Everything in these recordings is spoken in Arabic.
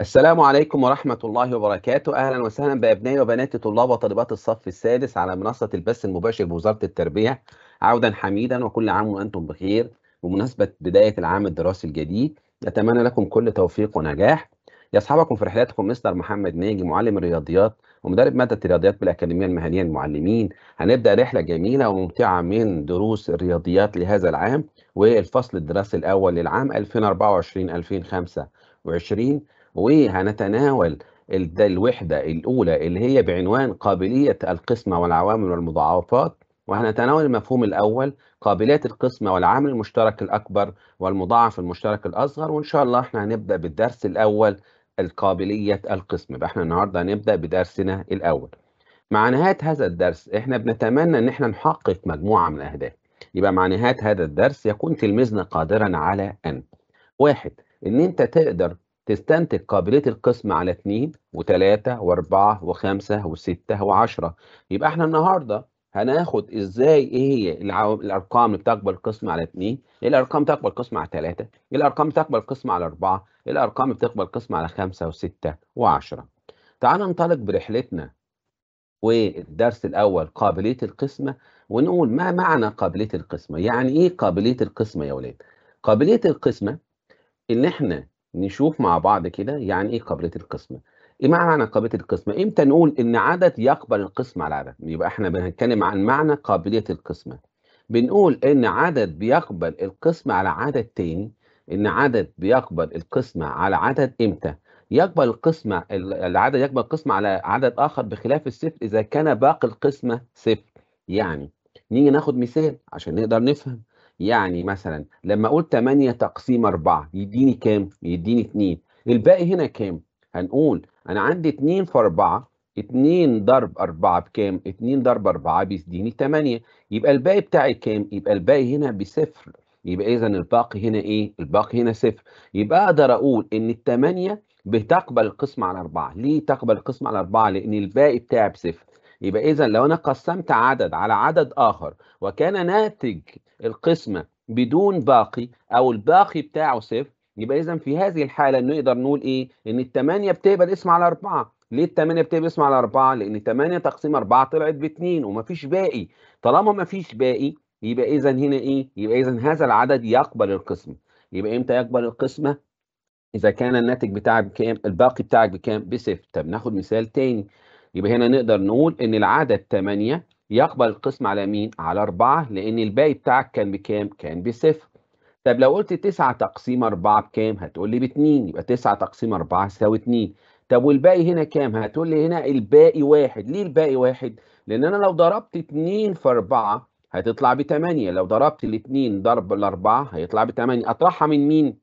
السلام عليكم ورحمة الله وبركاته أهلا وسهلا بأبنائي وبناتي طلاب وطالبات الصف السادس على منصة البث المباشر بوزارة التربية عودا حميدا وكل عام وأنتم بخير بمناسبة بداية العام الدراسي الجديد أتمنى لكم كل توفيق ونجاح يصحبكم في رحلاتكم مستر محمد ناجي معلم الرياضيات ومدرب مادة الرياضيات بالأكاديمية المهنية للمعلمين هنبدأ رحلة جميلة وممتعة من دروس الرياضيات لهذا العام والفصل الدراسي الأول للعام 2024 2025 وهنتناول الوحدة الأولى اللي هي بعنوان قابلية القسمة والعوامل والمضاعفات وهنتناول المفهوم الأول قابلية القسمة والعامل المشترك الأكبر والمضاعف المشترك الأصغر وإن شاء الله احنا هنبدأ بالدرس الأول القابلية القسمة يبقى احنا النهاردة هنبدأ بدرسنا الأول مع نهاية هذا الدرس احنا بنتمنى ان احنا نحقق مجموعة من الأهداف يبقى مع نهاية هذا الدرس يكون تلميذنا قادرا على أن واحد ان انت تقدر تستنتج قابليه القسم على 2 و3 و4 و5 و6 و10 يبقى احنا النهارده هناخد ازاي ايه هي الارقام اللي بتقبل قسم على 2 الارقام تقبل قسم على 3 الارقام تقبل قسم على 4 الارقام بتقبل قسم على 5 و6 و10 تعال ننطلق برحلتنا والدرس الاول قابليه القسمه ونقول ما معنى قابليه القسمه يعني ايه قابليه القسمه يا ولاد قابليه القسمه ان احنا نشوف مع بعض كده يعني ايه قابليه القسمه ايه معنى قابليه القسمه امتى نقول ان عدد يقبل القسمه على عدد يبقى احنا بنتكلم عن معنى قابليه القسمه بنقول ان عدد بيقبل القسمه على عدد تاني ان عدد بيقبل القسمه على عدد امتى يقبل القسمه العدد يقبل القسمه على عدد اخر بخلاف الصفر اذا كان باقي القسمه صفر يعني نيجي ناخد مثال عشان نقدر نفهم يعني مثلا لما اقول 8 تقسيم 4 يديني كام؟ يديني 2 الباقي هنا كام؟ هنقول انا عندي 2 في 4 2 ضرب 4 بكام؟ 2 ضرب 4 بيديني 8 يبقى الباقي بتاعي كام؟ يبقى الباقي هنا بصفر يبقى اذا الباقي هنا ايه؟ الباقي هنا صفر يبقى اقدر اقول ان ال 8 بتقبل القسم على 4 ليه تقبل القسم على 4 لان الباقي بتاعي بصفر يبقى اذا لو انا قسمت عدد على عدد اخر وكان ناتج القسمه بدون باقي او الباقي بتاعه صفر يبقى اذا في هذه الحاله نقدر نقول ايه؟ ان الثمانية بتقبل اسم على أربعة، ليه الثمانية بتقبل اسم على أربعة؟ لان ثمانية تقسيم أربعة طلعت باتنين ومفيش باقي طالما مفيش باقي يبقى اذا هنا ايه؟ يبقى اذا هذا العدد يقبل القسمه يبقى امتى يقبل القسمه؟ اذا كان الناتج بتاعك بكام؟ الباقي بتاعك بكام؟ بصفر طب ناخد مثال تاني يبقى هنا نقدر نقول ان العدد 8 يقبل القسم على مين؟ على 4 لأن الباقي بتاعك كان بكام؟ كان بصفر. طب لو قلت 9 تقسيم 4 بكام؟ هتقول لي ب 2 يبقى 9 تقسيم 4 يساوي 2. طب والباقي هنا كام؟ هتقول لي هنا الباقي واحد، ليه الباقي واحد؟ لأن أنا لو ضربت 2 في 4 هتطلع ب 8 لو ضربت ال 2 ضرب ال 4 هيطلع ب 8 أطرحها من مين؟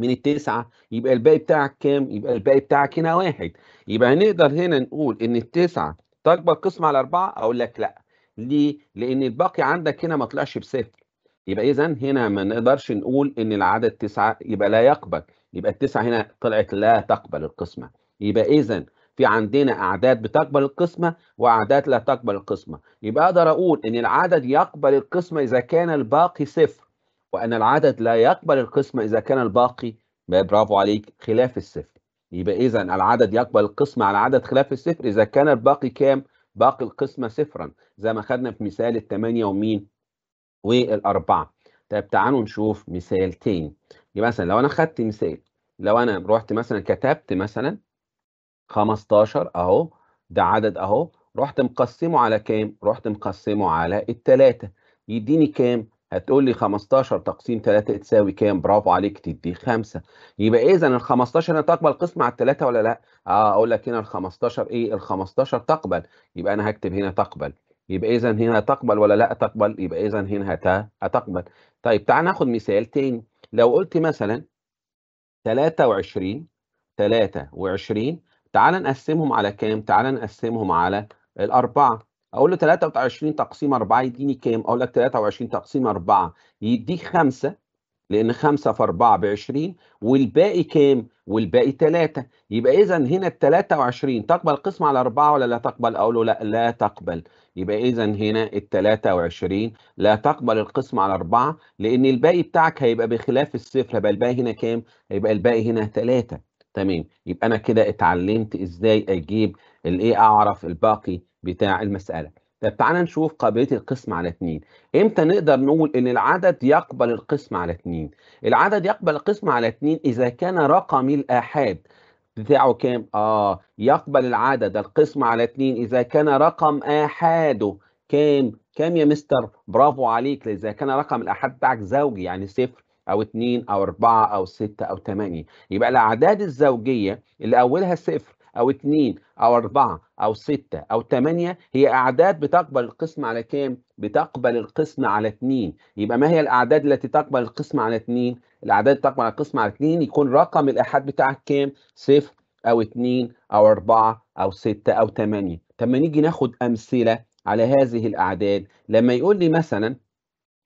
من التسعة يبقى الباقي بتاعك كام؟ يبقى الباقي بتاعك هنا واحد يبقى هنقدر هنا نقول إن التسعة تكبر قسم على أربعة أقول لك لا ليه؟ لأن الباقي عندك هنا ما طلعش بصفر يبقى إذا هنا ما نقدرش نقول إن العدد تسعة يبقى لا يقبل يبقى التسعة هنا طلعت لا تقبل القسمة يبقى إذا في عندنا أعداد بتقبل القسمة وأعداد لا تقبل القسمة يبقى أقدر أقول إن العدد يقبل القسمة إذا كان الباقي صفر وأن العدد لا يقبل القسمة إذا كان الباقي برافو عليك خلاف الصفر يبقى إذا العدد يقبل القسمة على عدد خلاف الصفر إذا كان الباقي كام؟ باقي القسمة صفرا زي ما خدنا في مثال الثمانية ومين؟ والأربعة. طيب تعالوا نشوف مثال تاني. يبقى مثلا لو أنا خدت مثال لو أنا رحت مثلا كتبت مثلا 15 أهو ده عدد أهو رحت مقسمه على كام؟ رحت مقسمه على التلاتة يديني كام؟ هتقول لي 15 تقسيم 3 تساوي كام؟ برافو عليك تدي 5 يبقى اذا ال 15 هنا تقبل قسمة على الثلاثة ولا لا؟ اه اقول لك هنا ال 15 ايه؟ ال 15 تقبل يبقى انا هكتب هنا تقبل يبقى اذا هنا تقبل ولا لا تقبل؟ يبقى اذا هنا هتقبل. طيب تعال ناخد مثال تاني لو قلت مثلا 23 23 تعال نقسمهم على كام؟ تعال نقسمهم على الأربعة اقول له 23 تقسيم 4 يديني كام؟ اقول لك 23 تقسيم 4 يديك 5 لان 5 في 4 ب 20 والباقي كام؟ والباقي 3 يبقى اذا هنا ال 23 تقبل قسم على 4 ولا لا تقبل؟ اقول له لا لا تقبل يبقى اذا هنا ال 23 لا تقبل القسم على 4 لان الباقي بتاعك هيبقى بخلاف الصفر يبقى الباقي هنا كام؟ هيبقى الباقي هنا 3 تمام يبقى انا كده اتعلمت ازاي اجيب الايه اعرف الباقي بتاع المساله طب تعالى نشوف قابليه القسم على 2 امتى نقدر نقول ان العدد يقبل القسم على 2 العدد يقبل القسم على 2 اذا كان رقم الاحاد بتاعه كام اه يقبل العدد القسم على 2 اذا كان رقم احاده كام كام يا مستر برافو عليك اذا كان رقم الاحاد بتاعك زوجي يعني صفر او 2 او 4 او 6 او 8 يبقى الاعداد الزوجيه اللي اولها صفر او اثنين او اربعة او ستة او تمانية هي اعداد بتقبل القسم على كام؟ بتقبل القسم على اثنين، يبقى ما هي الاعداد التي تقبل القسم على اثنين؟ الاعداد التي تقبل القسم على اثنين يكون رقم الاحاد بتاعك كام؟ صفر او اثنين او اربعة او ستة او تمانية طب نيجي ناخد امثلة على هذه الاعداد لما يقول لي مثلا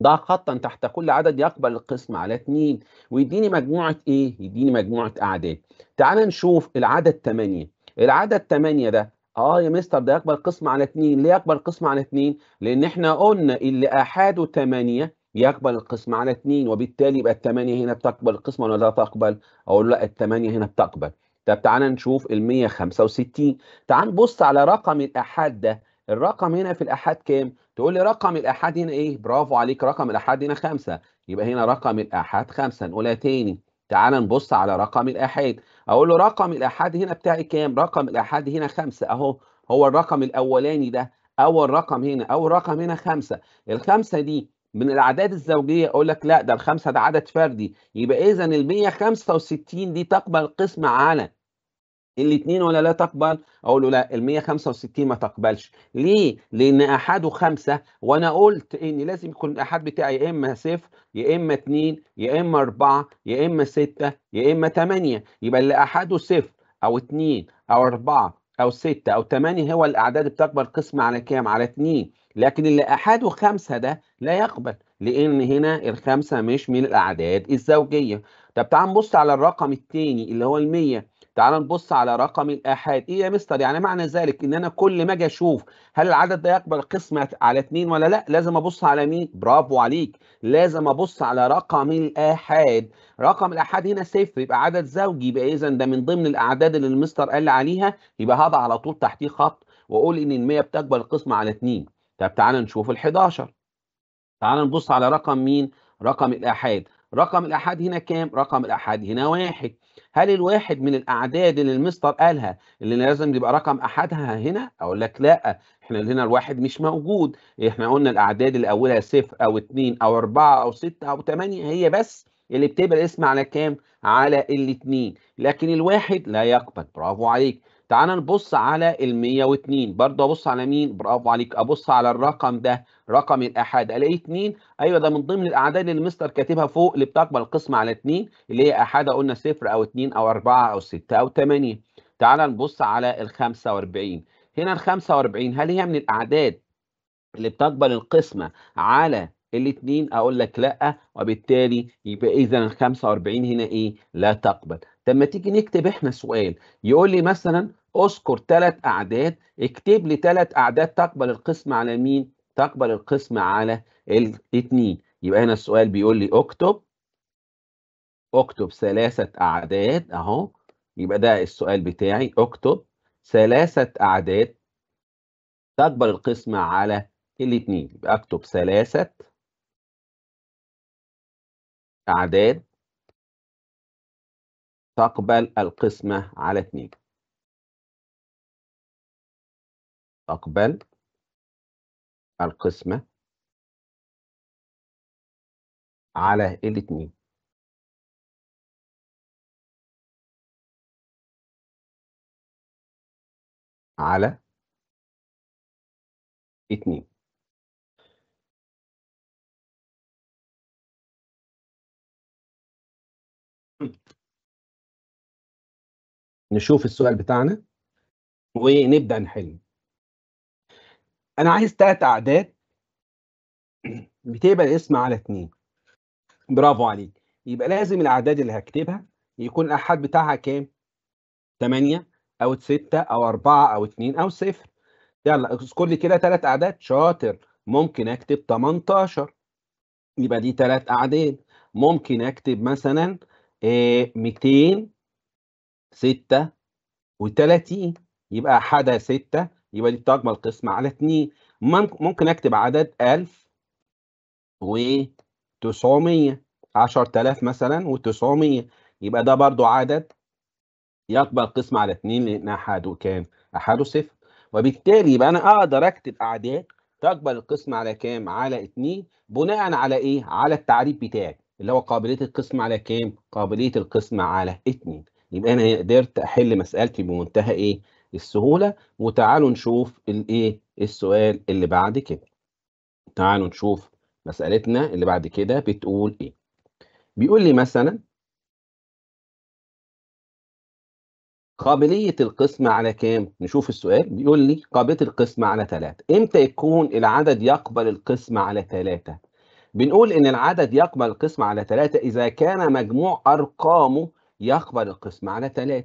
ضع خطا تحت كل عدد يقبل القسم على اثنين ويديني مجموعه ايه؟ يديني مجموعه اعداد. تعال نشوف العدد 8 العدد 8 ده اه يا مستر ده يكبر قسم على 2 ليه يكبر قسم على 2 لان احنا قلنا اللي احاده 8 يقبل القسم على 2 وبالتالي يبقى ال 8 هنا بتقبل القسم ولا لا تقبل اقول لا ال 8 هنا بتقبل طب تعالى نشوف ال 165 تعال نبص على رقم الأحاد ده الرقم هنا في الأحاد كام تقول لي رقم الأحاد هنا إيه برافو عليك رقم الأحاد هنا 5 يبقى هنا رقم الأحاد 5 نقولها تاني تعال نبص على رقم الآحاد أقول له رقم الآحاد هنا بتاعي كام؟ رقم الآحاد هنا خمسة أهو هو الرقم الأولاني ده أول رقم هنا أول رقم هنا خمسة الخمسة دي من الأعداد الزوجية أقول لك لا ده الخمسة ده عدد فردي يبقى إذا الـ 165 دي تقبل قسمة على الاثنين ولا لا تقبل اقول له لا ال 165 ما تقبلش ليه لان احاده خمسه وانا قلت ان لازم يكون الاحاد بتاعي يا اما صفر يا اما اثنين يا اما اربعه يا اما سته يا اما ثمانيه يبقى اللي احاده صفر او اثنين او اربعه او سته او ثمانيه هو الاعداد بتقبل قسمه على كام على اثنين لكن اللي احاده خمسه ده لا يقبل لان هنا الخمسه مش من الاعداد الزوجيه طب تعال نبص على الرقم الثاني اللي هو ال 100 تعال نبص على رقم الآحاد إيه يا مستر يعني معنى ذلك إن أنا كل ما أجي أشوف هل العدد ده يقبل قسمة على اتنين ولا لأ لازم أبص على مين برافو عليك لازم أبص على رقم الآحاد رقم الآحاد هنا صفر يبقى عدد زوجي يبقى إذا ده من ضمن الأعداد اللي المستر قال عليها يبقى هضع على طول تحتيه خط وأقول إن المية بتقبل القسمة على اتنين طب تعال نشوف ال 11 تعال نبص على رقم مين رقم الآحاد رقم الأحاد هنا كام؟ رقم الأحاد هنا واحد هل الواحد من الأعداد اللي المستر قالها اللي لازم يبقى رقم أحدها هنا؟ أقول لك لأ احنا هنا الواحد مش موجود احنا قلنا الأعداد اللي أولها صفر أو اتنين أو أربعة أو ستة أو تمانية هي بس اللي بتبقى الاسم على كام؟ على الاتنين لكن الواحد لا يقبل برافو عليك تعال نبص على ال 102 برضه ابص على مين برافو عليك ابص على الرقم ده رقم الاحاد الاقي 2 ايوه ده من ضمن الاعداد اللي مستر كاتبها فوق اللي بتقبل القسمه على 2 اللي هي احاد قلنا 0 او 2 او 4 او 6 او 8 تعال نبص على ال 45 هنا ال 45 هل هي من الاعداد اللي بتقبل القسمه على الاثنين اقول لك لا وبالتالي يبقى اذا ال 45 هنا ايه لا تقبل طب ما تيجي نكتب احنا سؤال يقول لي مثلا اذكر ثلاث اعداد اكتب لي ثلاث اعداد تقبل القسم على مين؟ تقبل القسم على الاثنين يبقى هنا السؤال بيقول لي اكتب اكتب ثلاثة اعداد اهو يبقى ده السؤال بتاعي اكتب ثلاثة اعداد تقبل القسمة على الاثنين يبقى اكتب ثلاثة اعداد تقبل القسمة على 2 تقبل القسمة على الاتنين على اتنين نشوف السؤال بتاعنا ونبدا نحل انا عايز تلات اعداد بتقبل اسم على اتنين برافو عليك يبقى لازم الاعداد اللي هكتبها يكون الاحد بتاعها كام 8 او 6 او 4 او 2 او 0 يلا اذكر لي كده تلات اعداد شاطر ممكن اكتب 18 يبقى دي تلات اعداد ممكن اكتب مثلا 200 آه، ستة وتلاتين يبقى أحدها ستة يبقى دي بتكمل القسمة على اتنين ممكن أكتب عدد ألف وتسعمية عشر تلاف مثلا وتسعمية يبقى ده برضو عدد يقبل القسمة على اتنين لأن أحده كام؟ أحده صفر وبالتالي يبقى أنا أقدر أكتب أعداد تقبل القسمة على كام؟ على اتنين بناء على إيه؟ على التعريف بتاعي اللي هو قابلية القسمة على كام؟ قابلية القسمة على اتنين يبقى انا قدرت احل مسالتي بمنتهى ايه السهوله وتعالوا نشوف الايه السؤال اللي بعد كده تعالوا نشوف مسالتنا اللي بعد كده بتقول ايه بيقول لي مثلا قابلية القسمة على كام؟ نشوف السؤال بيقول لي قابلية القسمة على ثلاثة إمتى يكون العدد يقبل القسمة على ثلاثة؟ بنقول إن العدد يقبل القسمة على ثلاثة إذا كان مجموع أرقامه يكبر القسم على 3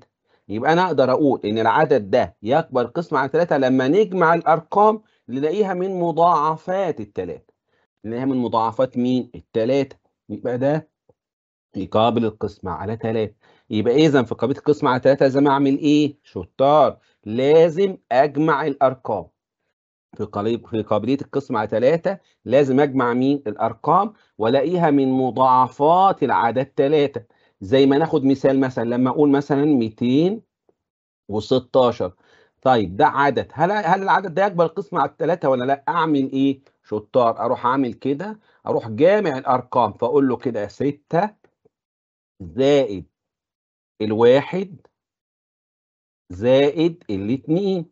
يبقى انا اقدر اقول ان العدد ده يكبر القسم على 3 لما نجمع الارقام نلاقيها من مضاعفات الثلاثه نلاقيها من مضاعفات مين الثلاثه يبقى ده يقابل القسمة على 3 يبقى إذا في قابلة القسمة على 3 لازم أعمل إيه؟ شطار لازم أجمع الأرقام في قابلية في قابلية القسمة على 3 لازم أجمع مين؟ الأرقام وألاقيها من مضاعفات العدد 3 زي ما ناخد مثال مثلا لما اقول مثلا 216 طيب ده عدد هل هل العدد ده يكبر القسم على الثلاثه ولا لا اعمل ايه شطار اروح اعمل كده اروح جامع الارقام فاقول له كده 6 زائد الواحد زائد الاثنين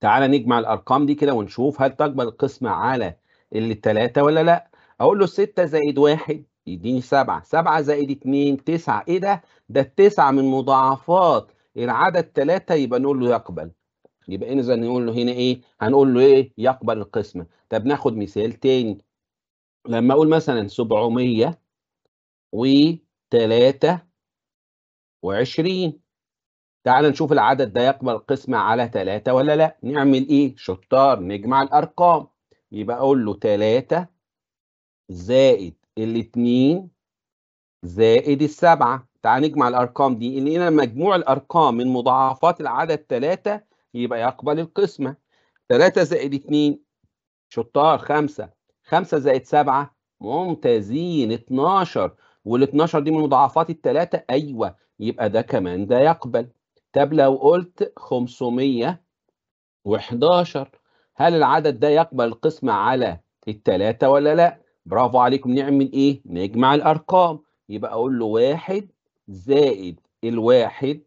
تعالى نجمع الارقام دي كده ونشوف هل تقبل القسمه على الثلاثه ولا لا اقول له 6 زائد واحد يديني سبعة سبعة زائد اتنين تسعة ايه ده ده التسعة من مضاعفات العدد تلاتة يبقى نقول له يقبل يبقى اذا إيه نقول له هنا ايه هنقول له ايه يقبل القسمة طب ناخد مثال تاني لما اقول مثلا سبعمية وتلاتة وعشرين تعال نشوف العدد ده يقبل القسمة على تلاتة ولا لا نعمل ايه شطار نجمع الارقام يبقى اقول له تلاتة زائد الاتنين زائد السبعة تعال نجمع الأرقام دي لقينا مجموع الأرقام من مضاعفات العدد ثلاثة يبقى يقبل القسمة ثلاثة زائد اتنين شطار خمسة خمسة زائد سبعة ممتازين اتناشر وال دي من مضاعفات الثلاثة أيوة يبقى ده كمان ده يقبل طب لو قلت خمسمية وحداشر هل العدد ده يقبل القسمة على الثلاثة ولا لا؟ برافو عليكم نعمل ايه؟ نجمع الارقام يبقى اقول له واحد زائد الواحد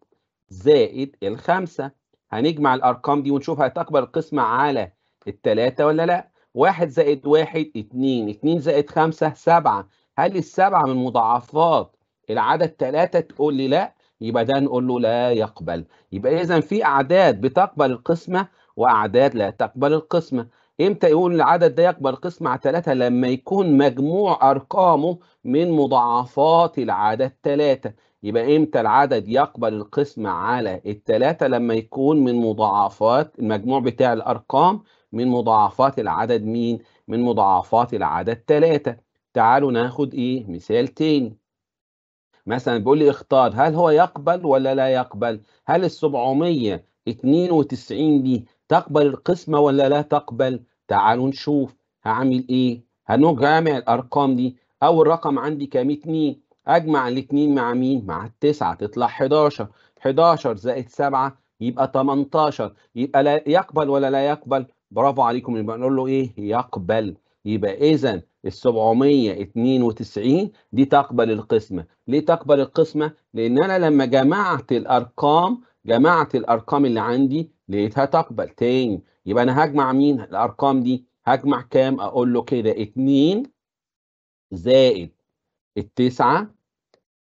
زائد الخمسة هنجمع الارقام دي ونشوف هتكبر القسمة على التلاتة ولا لا واحد زائد واحد اتنين اتنين زائد خمسة سبعة هل السبعة من مضاعفات العدد تلاتة تقول لي لا يبقى ده نقول له لا يقبل يبقى اذا في اعداد بتقبل القسمة واعداد لا تقبل القسمة امتى يقول العدد ده يكبر قسم على 3 لما يكون مجموع ارقامه من مضاعفات العدد 3 يبقى امتى العدد يقبل القسم على الثلاثة لما يكون من مضاعفات المجموع بتاع الارقام من مضاعفات العدد مين من مضاعفات العدد 3 تعالوا ناخد ايه مثال تاني مثلا بيقول لي اختار هل هو يقبل ولا لا يقبل هل ال 792 دي تقبل القسمة ولا لا تقبل تعالوا نشوف هعمل ايه هنجمع الارقام دي اول رقم عندي كام 2 اجمع الاتنين مع مين مع التسعة تطلع 11 11 زائد 7 يبقى 18 يبقى لا يقبل ولا لا يقبل برافو عليكم يبقى نقول له ايه يقبل يبقى اذا ال 792 دي تقبل القسمه ليه تقبل القسمه لان انا لما جمعت الارقام جمعت الارقام اللي عندي لقيتها تقبل تاني يبقى انا هجمع مين الارقام دي هجمع كام اقول له كده 2 زائد التسعة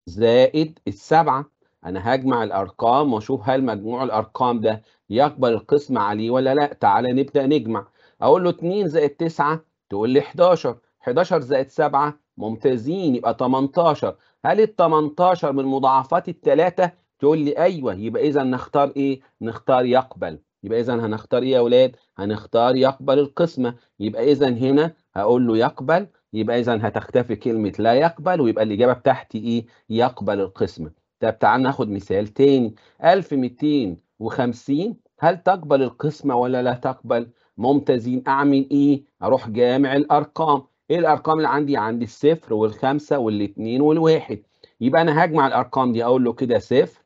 زائد السبعة انا هجمع الارقام واشوف هل مجموع الارقام ده يقبل القسمة عليه ولا لا تعالى نبدأ نجمع اقول له 2 زائد 9 تقول لي 11 11 زائد 7 ممتازين يبقى 18 هل ال 18 من مضاعفات الثلاثة تقول لي ايوه يبقى اذا نختار ايه نختار يقبل يبقى اذا هنختار ايه يا اولاد هنختار يقبل القسمه يبقى اذا هنا هقول له يقبل يبقى اذا هتختفي كلمه لا يقبل ويبقى الاجابه بتاعتي ايه يقبل القسمه طب تعال ناخد مثال تاني 1250 هل تقبل القسمه ولا لا تقبل ممتازين اعمل ايه اروح جامع الارقام ايه الارقام اللي عندي عندي الصفر والخمسه والاثنين والواحد يبقى انا هجمع الارقام دي اقول له كده صفر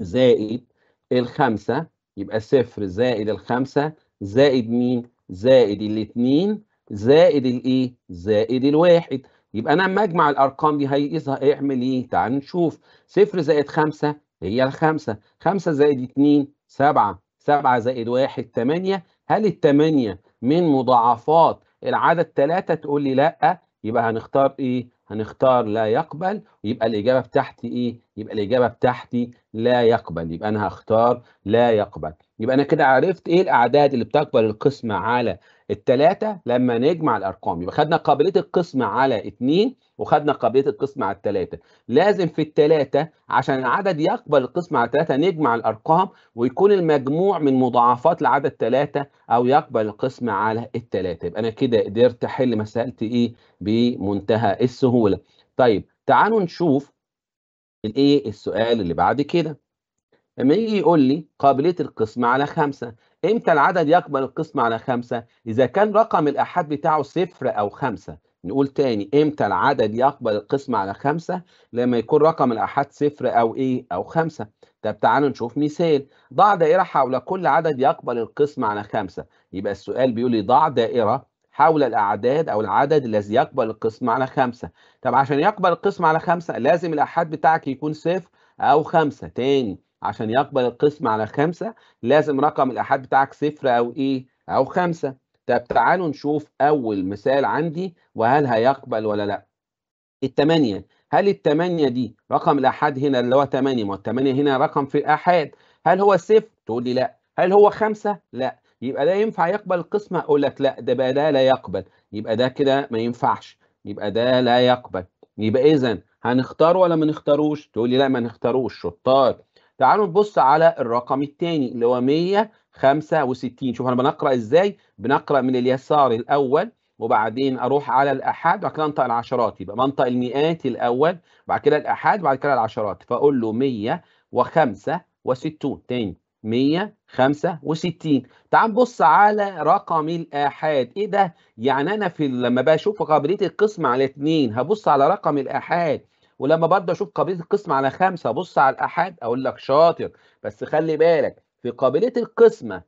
زائد الخمسة يبقى صفر زائد الخمسة زائد مين؟ زائد الاتنين زائد الايه؟ زائد الواحد يبقى انا لما اجمع الارقام دي هيقيسها اعمل ايه؟ تعال نشوف صفر زائد خمسة هي الخمسة خمسة زائد اتنين سبعة سبعة زائد واحد تمانية هل التمانية من مضاعفات العدد تلاتة تقول لي لأ يبقى هنختار ايه؟ هنختار لا يقبل ويبقى الإجابة بتاعتي إيه؟ يبقى الإجابة بتاعتي لا يقبل يبقى أنا هختار لا يقبل يبقى أنا كده عرفت إيه الأعداد اللي بتقبل القسمة على التلاتة لما نجمع الارقام يبقى خدنا قابليه القسمه على اتنين وخدنا قابليه القسمه على التلاتة لازم في التلاتة عشان العدد يقبل القسمه على التلاتة نجمع الارقام ويكون المجموع من مضاعفات العدد تلاتة او يقبل القسمه على التلاتة يبقى انا كده قدرت احل مسألة ايه بمنتهى السهوله طيب تعالوا نشوف الايه السؤال اللي بعد كده لما يجي يقول لي قابليه القسمه على خمسة امتى العدد يقبل القسم على خمسة؟ إذا كان رقم الآحاد بتاعه صفر أو خمسة نقول تاني امتى العدد يقبل القسم على خمسة لما يكون رقم الآحاد صفر أو إيه أو خمسة طب تعالوا نشوف مثال ضع دائرة حول كل عدد يقبل القسم على خمسة يبقى السؤال بيقول لي ضع دائرة حول الأعداد أو العدد الذي يقبل القسم على خمسة طب عشان يقبل القسم على خمسة لازم الآحاد بتاعك يكون صفر أو خمسة تاني عشان يقبل القسم على خمسة لازم رقم الأحاد بتاعك صفر أو إيه أو خمسة طب تعالوا نشوف أول مثال عندي وهل هيقبل ولا لأ التمانية هل التمانية دي رقم الأحاد هنا اللي هو تمانية ما التمانية هنا رقم في الأحاد هل هو صفر تقول لي لأ هل هو خمسة لأ يبقى ده ينفع يقبل القسمة أقول لك لأ ده بقى ده لا يقبل يبقى ده كده ما ينفعش يبقى ده لا يقبل يبقى إذا هنختار ولا ما نختاروش تقول لي لا ما نختاروش شطار تعالوا نبص على الرقم الثاني اللي هو 165 شوف انا بنقرا ازاي بنقرا من اليسار الاول وبعدين اروح على الاحاد وبعد كده انطق العشرات يبقى بنطق المئات الاول بعد كده الاحاد بعد كده العشرات فاقول له 165 تاني 165 تعال نبص على رقم الآحاد إيه ده؟ يعني أنا في لما بشوف قابلية القسمة على 2 هبص على رقم الآحاد ولما برضه اشوف قابليه القسمه على خمسه ابص على الاحاد اقول لك شاطر بس خلي بالك في قابليه القسمه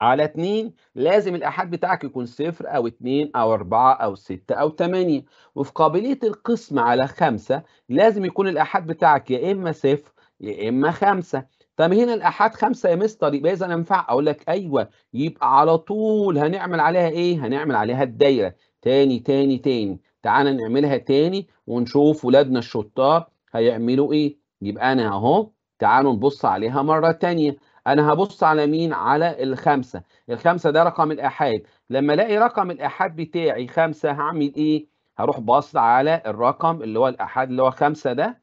على اتنين لازم الأحاد بتاعك يكون صفر أو اتنين أو أربعة أو ستة أو تمانية وفي قابلية القسمه على خمسة لازم يكون الأحاد بتاعك يا إما صفر يا إما خمسة طب هنا الأحاد خمسة يا مستر يبقى إذا ينفع أقول لك أيوه يبقى على طول هنعمل عليها إيه؟ هنعمل عليها الدايرة تاني تاني تاني تعالى نعملها تاني ونشوف ولادنا الشطار هيعملوا ايه يبقى انا اهو تعالوا نبص عليها مرة تانية انا هبص على مين على الخمسة الخمسة ده رقم الآحاد لما الاقي رقم الآحاد بتاعي خمسة هعمل ايه هروح بص على الرقم اللي هو الآحاد اللي هو خمسة ده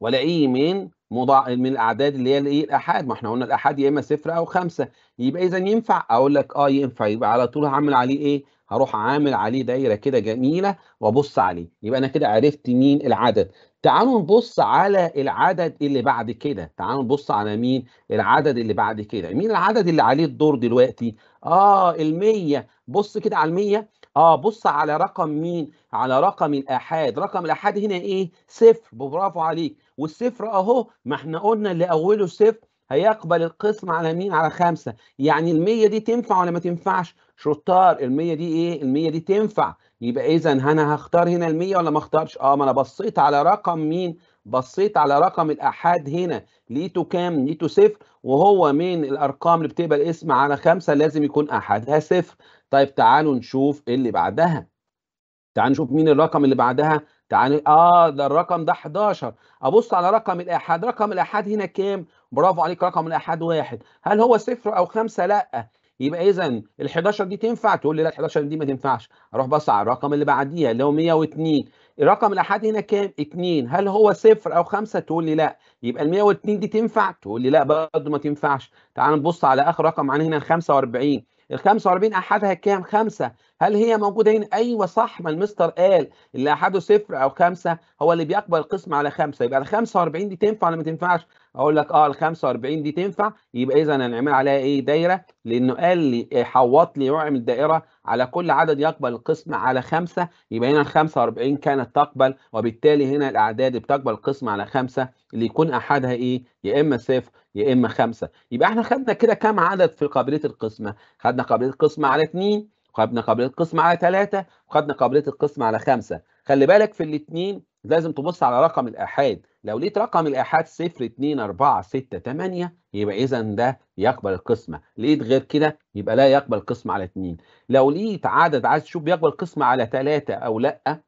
والاقيه من مضاع من الاعداد اللي هي الايه الاحاد ما احنا قلنا الاحاد يا اما صفر او خمسه يبقى اذا ينفع اقول لك اه ينفع يبقى على طول هعمل عليه ايه هروح عامل عليه دايره كده جميله وابص عليه يبقى انا كده عرفت مين العدد تعالوا نبص على العدد اللي بعد كده تعالوا نبص على مين العدد اللي بعد كده مين العدد اللي عليه الدور دلوقتي اه ال100 بص كده على ال ال100 اه بص على رقم مين على رقم الاحاد رقم الاحاد هنا ايه صفر برافو عليك والصفر اهو ما احنا قلنا اللي اوله صفر هيقبل القسم على مين على خمسة يعني المية دي تنفع ولا ما تنفعش شطار ال100 دي ايه ال100 دي تنفع يبقى اذا انا هختار هنا ال100 ولا ما اختارش اه ما انا بصيت على رقم مين بصيت على رقم الأحاد هنا لقيته كام؟ لقيته صفر وهو من الأرقام اللي بتبقى الاسم على خمسة لازم يكون أحدها صفر. طيب تعالوا نشوف اللي بعدها. تعالوا نشوف مين الرقم اللي بعدها. تعالوا آه ده الرقم ده 11 أبص على رقم الآحاد، رقم الآحاد هنا كام؟ برافو عليك رقم الآحاد واحد. هل هو صفر أو خمسة؟ لأ. يبقى اذا ال 11 دي تنفع تقول لي لا ال 11 دي ما تنفعش اروح بص على الرقم اللي بعديها اللي هو 102 الرقم الاحادي هنا كام 2 هل هو صفر او خمسة تقول لي لا يبقى ال 102 دي تنفع تقول لي لا برضه ما تنفعش تعال نبص على اخر رقم عندنا هنا ال 45 ال 45 احدها كام؟ خمسه، هل هي موجوده هنا؟ ايوه صح ما المستر قال اللي احده صفر او خمسه هو اللي بيقبل القسم على خمسه، يبقى ال 45 دي تنفع ولا ما تنفعش؟ اقول لك اه ال 45 دي تنفع يبقى اذا هنعمل عليها ايه دايره لانه قال لي آه، حوط لي واعمل دائره على كل عدد يقبل القسم على خمسه يبقى هنا ال 45 كانت تقبل وبالتالي هنا الاعداد بتقبل القسم على خمسه اللي يكون احدها ايه يا اما صفر يا اما خمسه يبقى احنا خدنا كده كام عدد في قابليه القسمه؟ خدنا قابليه القسمه على اثنين وخدنا قابليه القسمه على ثلاثه وخدنا قابليه القسمه على خمسه خلي بالك في الاثنين لازم تبص على رقم الاحاد لو لقيت رقم الآحاد 0 2 4 6 8 يبقى إذا ده يقبل القسمة، لقيت غير كده يبقى لا يقبل القسمة على 2. لو لقيت عدد عايز تشوف بيقبل القسمة على 3 أو لأ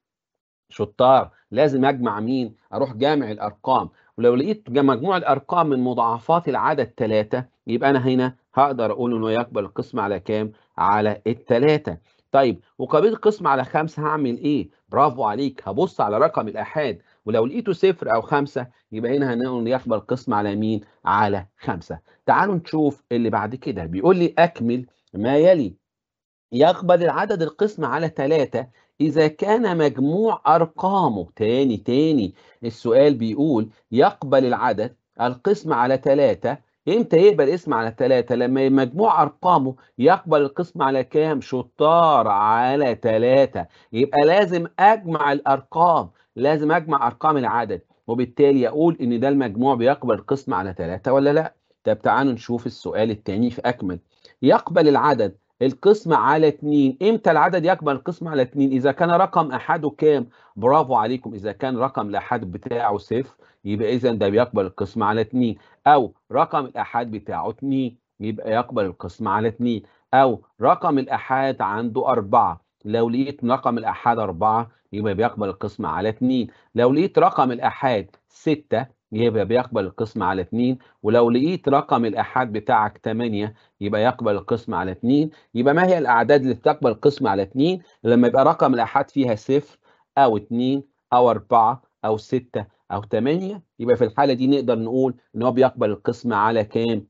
شطار لازم أجمع مين؟ أروح جامع الأرقام، ولو لقيت مجموع الأرقام من مضاعفات العدد 3 يبقى أنا هنا هقدر أقول إنه يقبل القسمة على كام؟ على التلاتة. طيب وقابلت القسمة على خمسة هعمل إيه؟ برافو عليك هبص على رقم الآحاد ولو لقيته صفر او خمسة يبقى هنا هنقول يقبل قسم على مين على خمسة تعالوا نشوف اللي بعد كده بيقول لي اكمل ما يلي يقبل العدد القسم على ثلاثة إذا كان مجموع أرقامه تاني تاني السؤال بيقول يقبل العدد القسم على ثلاثة امتى يقبل اسم على ثلاثة لما مجموع ارقامه يقبل القسم على كام شطار على ثلاثة يبقى لازم اجمع الارقام لازم اجمع ارقام العدد وبالتالي اقول ان ده المجموع بيقبل القسم على 3 ولا لا طب تعالوا نشوف السؤال الثاني في اكمل يقبل العدد القسم على 2 امتى العدد يقبل القسم على 2 اذا كان رقم احده كام برافو عليكم اذا كان رقم الاحد بتاعه صفر يبقى اذا ده بيقبل القسم على 2 او رقم الاحد بتاعه 2 يبقى يقبل القسم على 2 او رقم الاحاد عنده 4 لو لقيت رقم الاحاد 4 يبقى بيقبل القسم على 2 لو لقيت رقم الأحاد 6 يبقى بيقبل القسم على 2 ولو لقيت رقم الأحاد بتاعك 8 يبقى يقبل القسم على 2 يبقى ما هي الأعداد اللي بتقبل القسم على 2 لما يبقى رقم الأحاد فيها 0 أو 2 أو 4 أو 6 أو 8 يبقى في الحالة دي نقدر نقول إن هو بيقبل القسم على كام؟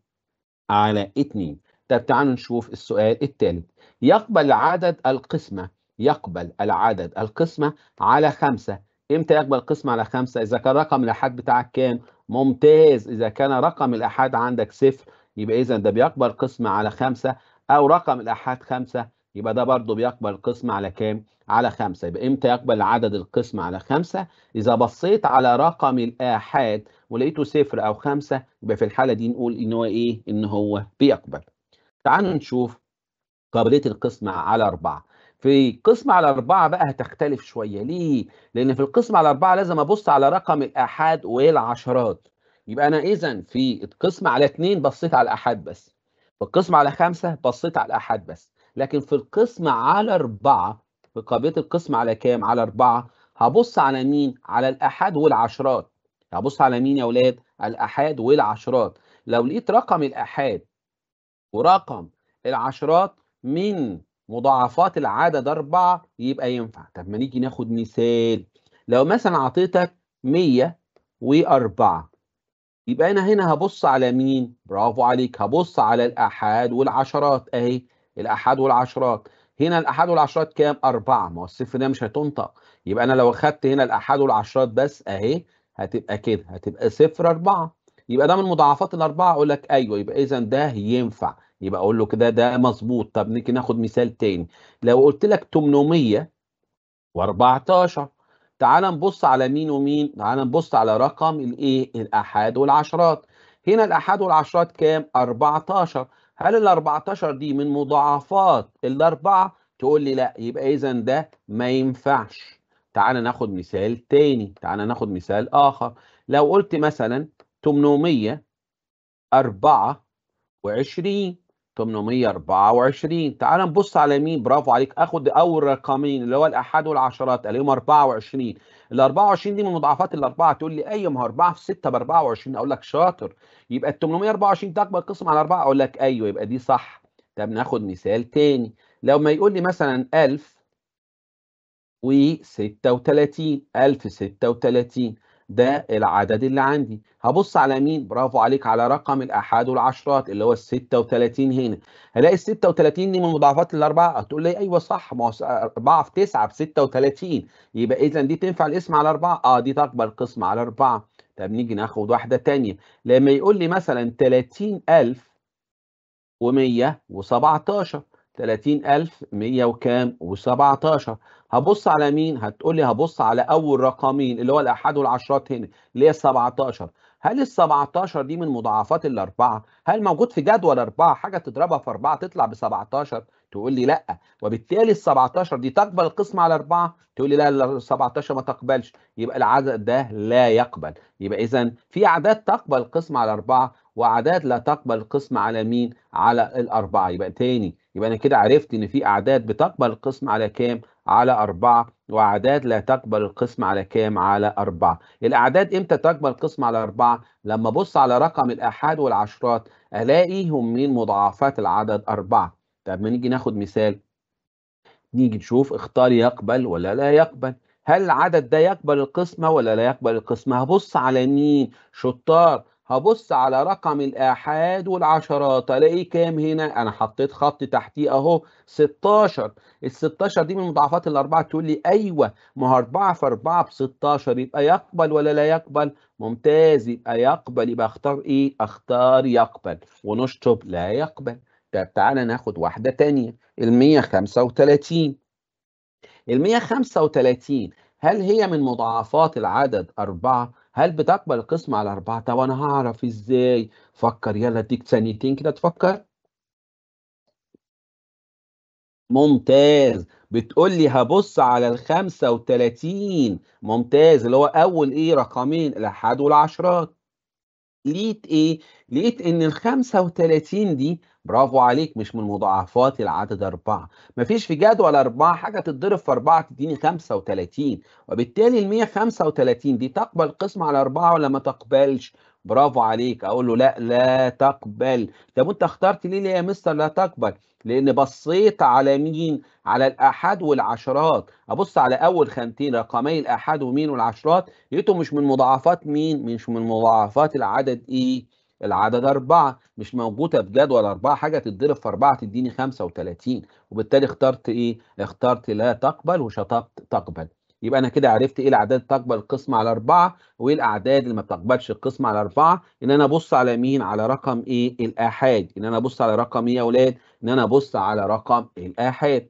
على 2 طب تعالوا نشوف السؤال الثالث يقبل عدد القسمة يقبل العدد القسمة على خمسة امتى يقبل القسمة على خمسة اذا كان رقم الأحاد بتاعك كام ممتاز اذا كان رقم الأحاد عندك صفر يبقى اذا ده بيقبل قسمة على خمسة او رقم الأحاد خمسة يبقى ده برضه بيقبل القسمة على كام على خمسة يبقى امتى يقبل عدد القسمة على خمسة اذا بصيت على رقم الآحاد ولقيته صفر او خمسة يبقى في الحالة دي نقول ان هو ايه ان هو بيقبل تعالوا نشوف قابلية القسمة على أربعة في القسم على أربعة بقى هتختلف شوية ليه؟ لأن في القسم على أربعة لازم أبص على رقم الآحاد والعشرات يبقى أنا إذا في القسم على اتنين بصيت على الآحاد بس في القسم على خمسة بصيت على الآحاد بس لكن في القسم على أربعة في قابلية القسم على كام؟ على أربعة هبص على مين؟ على الآحاد والعشرات هبص على مين يا أولاد؟ الآحاد والعشرات لو لقيت رقم الآحاد ورقم العشرات من مضاعفات العدد ده أربعة يبقى ينفع طب ما نيجي ناخد مثال لو مثلا أعطيتك وأربعة يبقى أنا هنا هبص على مين؟ برافو عليك هبص على الآحاد والعشرات أهي الآحاد والعشرات هنا الآحاد والعشرات كام؟ أربعة ما هو الصفر ده مش هتنطق يبقى أنا لو أخدت هنا الآحاد والعشرات بس أهي هتبقى كده هتبقى صفر أربعة يبقى ده من مضاعفات الأربعة أقول لك أيوه يبقى إذا ده ينفع يبقى اقول له كده ده مظبوط طب نيجي ناخد مثال تاني لو قلت لك 814 تعال نبص على مين ومين تعال نبص على رقم الايه الاحاد والعشرات هنا الاحاد والعشرات كام 14 هل ال 14 دي من مضاعفات الاربعه تقول لي لا يبقى اذا ده ما ينفعش تعال ناخد مثال تاني تعال ناخد مثال اخر لو قلت مثلا 824 وعشرين 824 تعال نبص على مين برافو عليك اخد اول رقمين اللي هو الاحاد والعشرات اللي هم 24 ال 24 دي من مضاعفات الاربعه تقول لي اي ما هو 4 في 6 ب 24 اقول لك شاطر يبقى ال 824 ده اكبر قسم على 4 اقول لك ايوه يبقى دي صح طب ناخد مثال تاني لو ما يقول لي مثلا 1000 و 36 1036 ده العدد اللي عندي هبص على مين برافو عليك على رقم الاحاد والعشرات اللي هو ال 36 هنا هلاقي ال 36 دي من مضاعفات الاربعه هتقول لي ايوه صح ما هو 4 في 9 ب 36 يبقى اذا دي تنفع القسم على اربعه اه دي تكبر قسم على اربعه طب نيجي ناخد واحده ثانيه لما يقول لي مثلا 30000 و117 30100 وكام و17 هبص على مين هتقول لي هبص على اول رقمين اللي هو الاحاد والعشرات هنا اللي هي 17 هل ال 17 دي من مضاعفات الاربعه هل موجود في جدول اربعه حاجه تضربها في اربعه تطلع ب 17 تقول لي لا وبالتالي ال 17 دي تقبل القسمه على اربعه تقول لي لا ال 17 ما تقبلش يبقى العدد ده لا يقبل يبقى اذا في اعداد تقبل القسمه على اربعه واعداد لا تقبل القسمه على مين على الاربعه يبقى تاني يبقى انا كده عرفت ان في اعداد بتقبل القسم على كام على أربعة وأعداد لا تقبل القسم على كام على أربعة الأعداد إمتى تقبل القسم على أربعة لما أبص على رقم الآحاد والعشرات ألاقيهم من مضاعفات العدد أربعة طب ما نيجي ناخد مثال نيجي نشوف اختار يقبل ولا لا يقبل هل العدد ده يقبل القسمة ولا لا يقبل القسمة هبص على مين شطار هبص على رقم الآحاد والعشرات ألاقي كام هنا أنا حطيت خط تحتيه أهو 16 ال 16 دي من مضاعفات الأربعة تقول لي أيوه ما هو 4 في 4 ب 16 يبقى يقبل ولا لا يقبل ممتاز يبقى يقبل يبقى أختار إيه أختار يقبل ونشطب لا يقبل طب تعالى ناخد واحدة تانية ال 135 ال 135 هل هي من مضاعفات العدد أربعة؟ هل بتقبل القسم على أربعة؟ طب أنا هعرف إزاي؟ فكر يلا أديك ثانيتين كده تفكر. ممتاز بتقول لي هبص على ال 35 ممتاز اللي هو أول إيه رقمين الآحاد والعشرات. لقيت إيه؟ لقيت إن ال 35 دي برافو عليك مش من مضاعفات العدد أربعة، مفيش في جدول أربعة حاجة تتضرب في أربعة تديني 35 وبالتالي ال 135 دي تقبل قسمة على أربعة ولا ما تقبلش؟ برافو عليك اقول له لا لا تقبل طب انت اخترت ليه ليه يا مستر لا تقبل لان بصيت على مين على الاحاد والعشرات ابص على اول خانتين رقمي الاحاد ومين والعشرات لقيتهم مش من مضاعفات مين مش من مضاعفات العدد ايه العدد أربعة مش موجودة في جدول أربعة حاجة تتضرب في أربعة تديني خمسة وتلاتين وبالتالي اخترت إيه؟ اخترت لا تقبل وشطبت تقبل يبقى انا كده عرفت ايه الاعداد اللي تقبل القسمه على اربعه وايه الاعداد اللي ما بتقبلش القسمه على اربعه ان انا ابص على مين على رقم ايه الاحاد ان انا ابص على رقم ايه يا اولاد ان انا ابص على رقم الاحاد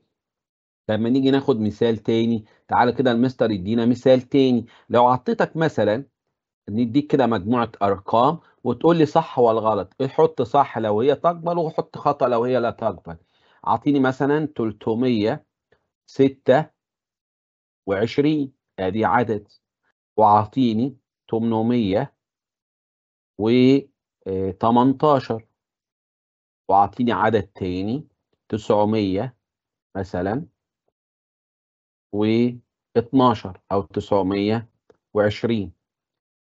لما نيجي ناخد مثال تاني تعالى كده المستر يدينا مثال تاني لو عطيتك مثلا نديك كده مجموعه ارقام وتقول لي صح ولا غلط حط صح لو هي تقبل وحط خطا لو هي لا تقبل اعطيني مثلا 306 وعشرين ادي عدد وعطيني 800 و 18 آه، وعطيني عدد تاني 900 مثلا و 12 او 920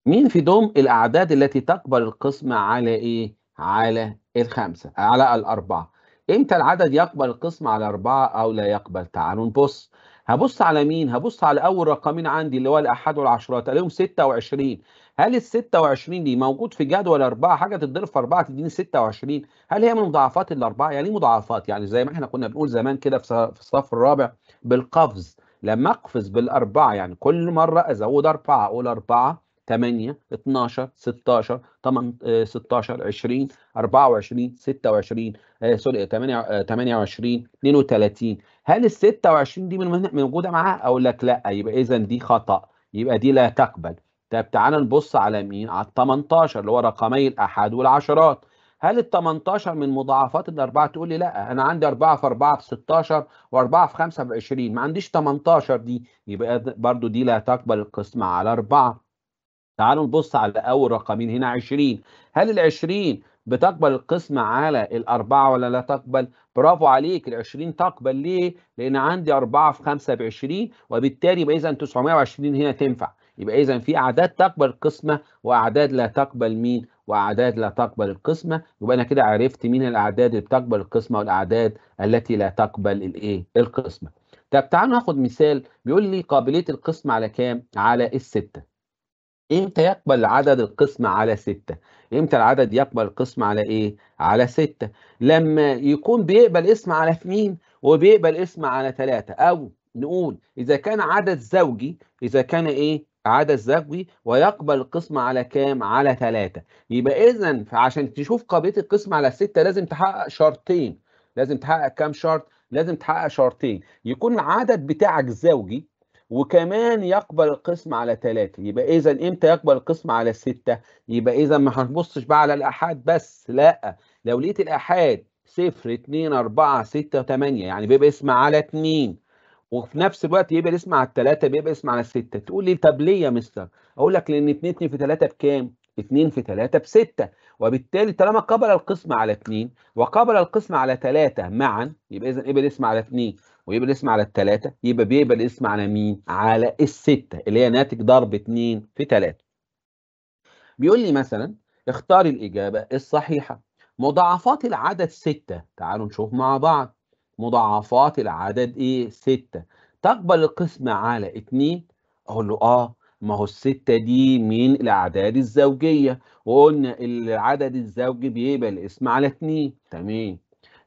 مين في دوم الاعداد التي تقبل القسمه على ايه على الخمسه على الاربعه امتى العدد يقبل القسمه على اربعه او لا يقبل تعالوا نبص هبص على مين هبص على اول رقمين عندي اللي هو الاحد والعشرات الاقيهم 26 هل ال 26 دي موجود في جدول اربعه حاجه تتضرب في اربعه تديني 26 هل هي من مضاعفات الاربعه يعني ايه مضاعفات يعني زي ما احنا كنا بنقول زمان كده في الصف الرابع بالقفز لما اقفز بالاربعه يعني كل مره ازود اربعه اقول اربعه 8 12 16 8 16 20 24 26 سوري 8 28 32 هل ال 26 دي من موجوده معاها؟ اقول لك لا يبقى اذا دي خطا يبقى دي لا تقبل. طب تعالى نبص على مين؟ على ال 18 اللي هو رقمي الاحاد والعشرات. هل ال 18 من مضاعفات الاربعه تقول لي لا انا عندي 4 في 4 في 16 و4 في 5 في 20 ما عنديش 18 دي يبقى برضو دي لا تقبل القسمه على 4 تعالوا نبص على اول رقمين هنا 20 هل ال 20 بتقبل القسمة على الأربعة ولا لا تقبل؟ برافو عليك ال 20 تقبل ليه؟ لأن عندي 4 في 5 ب 20 وبالتالي يبقى إذا 920 هنا تنفع، يبقى إذا في أعداد تقبل القسمة وأعداد لا تقبل مين؟ وأعداد لا تقبل القسمة، يبقى أنا كده عرفت مين الأعداد اللي بتقبل القسمة والأعداد التي لا تقبل الإيه؟ القسمة. طب تعالوا ناخد مثال بيقول لي قابلية القسمة على كام؟ على الستة. إمتى يقبل عدد القسم على ستة؟ إمتى العدد يقبل القسم على إيه؟ على ستة لما يكون بيقبل اسم على اثنين وبيقبل اسم على ثلاثة أو نقول إذا كان عدد زوجي إذا كان إيه؟ عدد زوجي ويقبل القسم على كام؟ على ثلاثة يبقى إذا عشان تشوف قابلية القسم على ستة لازم تحقق شرطين لازم تحقق كام شرط؟ لازم تحقق شرطين يكون العدد بتاعك زوجي وكمان يقبل القسم على ثلاثة يبقى إذا إمتى يقبل القسم على ستة يبقى إذا ما هنبصش بقى على الآحاد بس لأ لو لقيت الآحاد صفر اتنين أربعة ستة تمانية يعني بيبقى اسم على اتنين وفي نفس الوقت يبقى الاسم على التلاتة بيبقى اسم على الستة تقول لي طب ليه يا مستر؟ أقول لك لأن اتنين اتنين في تلاتة بكام؟ 2 في 3 ب 6 وبالتالي طالما قبل القسم على 2 وقبل القسم على 3 معا يبقى اذا قبل اسم على 2 ويبقى الاسم على الثلاثه يبقى بيبقى الاسم على مين؟ على السته اللي هي ناتج ضرب 2 في 3. بيقول لي مثلا اختار الاجابه الصحيحه. مضاعفات العدد 6 تعالوا نشوف مع بعض. مضاعفات العدد ايه؟ 6 تقبل القسم على 2 اقول له اه ما هو الستة دي من الأعداد الزوجية وقلنا العدد الزوجي بيبقى الاسم على اتنين تمام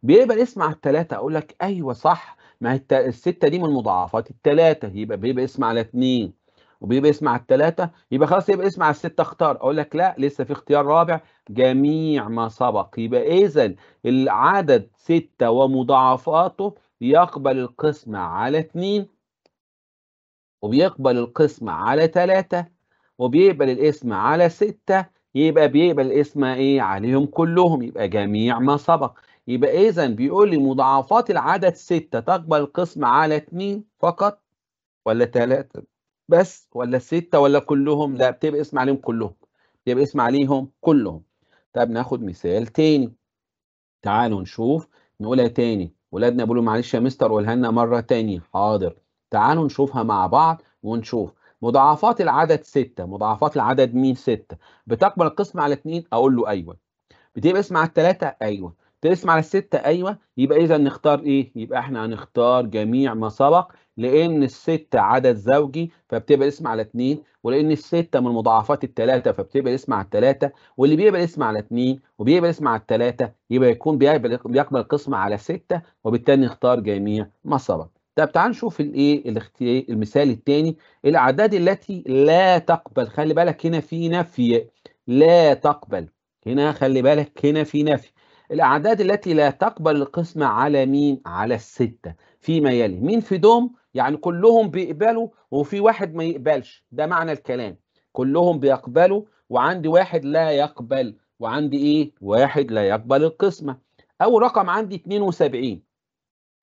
بيبقى الاسم على التلاتة أقول لك أيوة صح ما هي الستة دي من مضاعفات التلاتة يبقى بيبقى اسم على اتنين وبيبقى اسم على التلاتة يبقى خلاص يبقى اسم على الستة اختار أقول لك لا لسه في اختيار رابع جميع ما سبق يبقى إذا العدد ستة ومضاعفاته يقبل القسمة على اتنين وبيقبل القسمة على تلاتة وبيقبل الاسم على ستة يبقى بيقبل الاسم ايه عليهم كلهم يبقى جميع ما سبق يبقى إذا بيقول لي مضاعفات العدد ستة تقبل قسم على اتنين فقط ولا تلاتة بس ولا ستة ولا كلهم؟ لا بتبقى اسم عليهم كلهم بتبقى اسم عليهم كلهم طب ناخد مثال تاني تعالوا نشوف نقولها تاني ولادنا بيقولوا معلش يا مستر قولها لنا مرة تاني حاضر تعالوا نشوفها مع بعض ونشوف مضاعفات العدد ستة مضاعفات العدد مين ستة بتقبل القسم على اتنين أقول له أيوه بتبقى اسم على التلاتة أيوه تقسم على الستة أيوه يبقى إذا نختار إيه؟ يبقى إحنا هنختار جميع ما سبق لأن الستة عدد زوجي فبتبقى الاسم على اتنين ولأن الستة من مضاعفات التلاتة فبتبقى الاسم على التلاتة واللي بيبقى الاسم على اتنين وبيبقى الاسم على التلاتة يبقى يكون بيقبل القسمة على ستة وبالتالي نختار جميع ما سبق. طب تعال نشوف الايه المثال الثاني الاعداد التي لا تقبل خلي بالك هنا في نفي لا تقبل هنا خلي بالك هنا في نفي الأعداد التي لا تقبل القسمة على مين؟ على الستة فيما يلي مين في دوم؟ يعني كلهم بيقبلوا وفي واحد ما يقبلش ده معنى الكلام كلهم بيقبلوا وعندي واحد لا يقبل وعندي ايه؟ واحد لا يقبل القسمة أول رقم عندي 72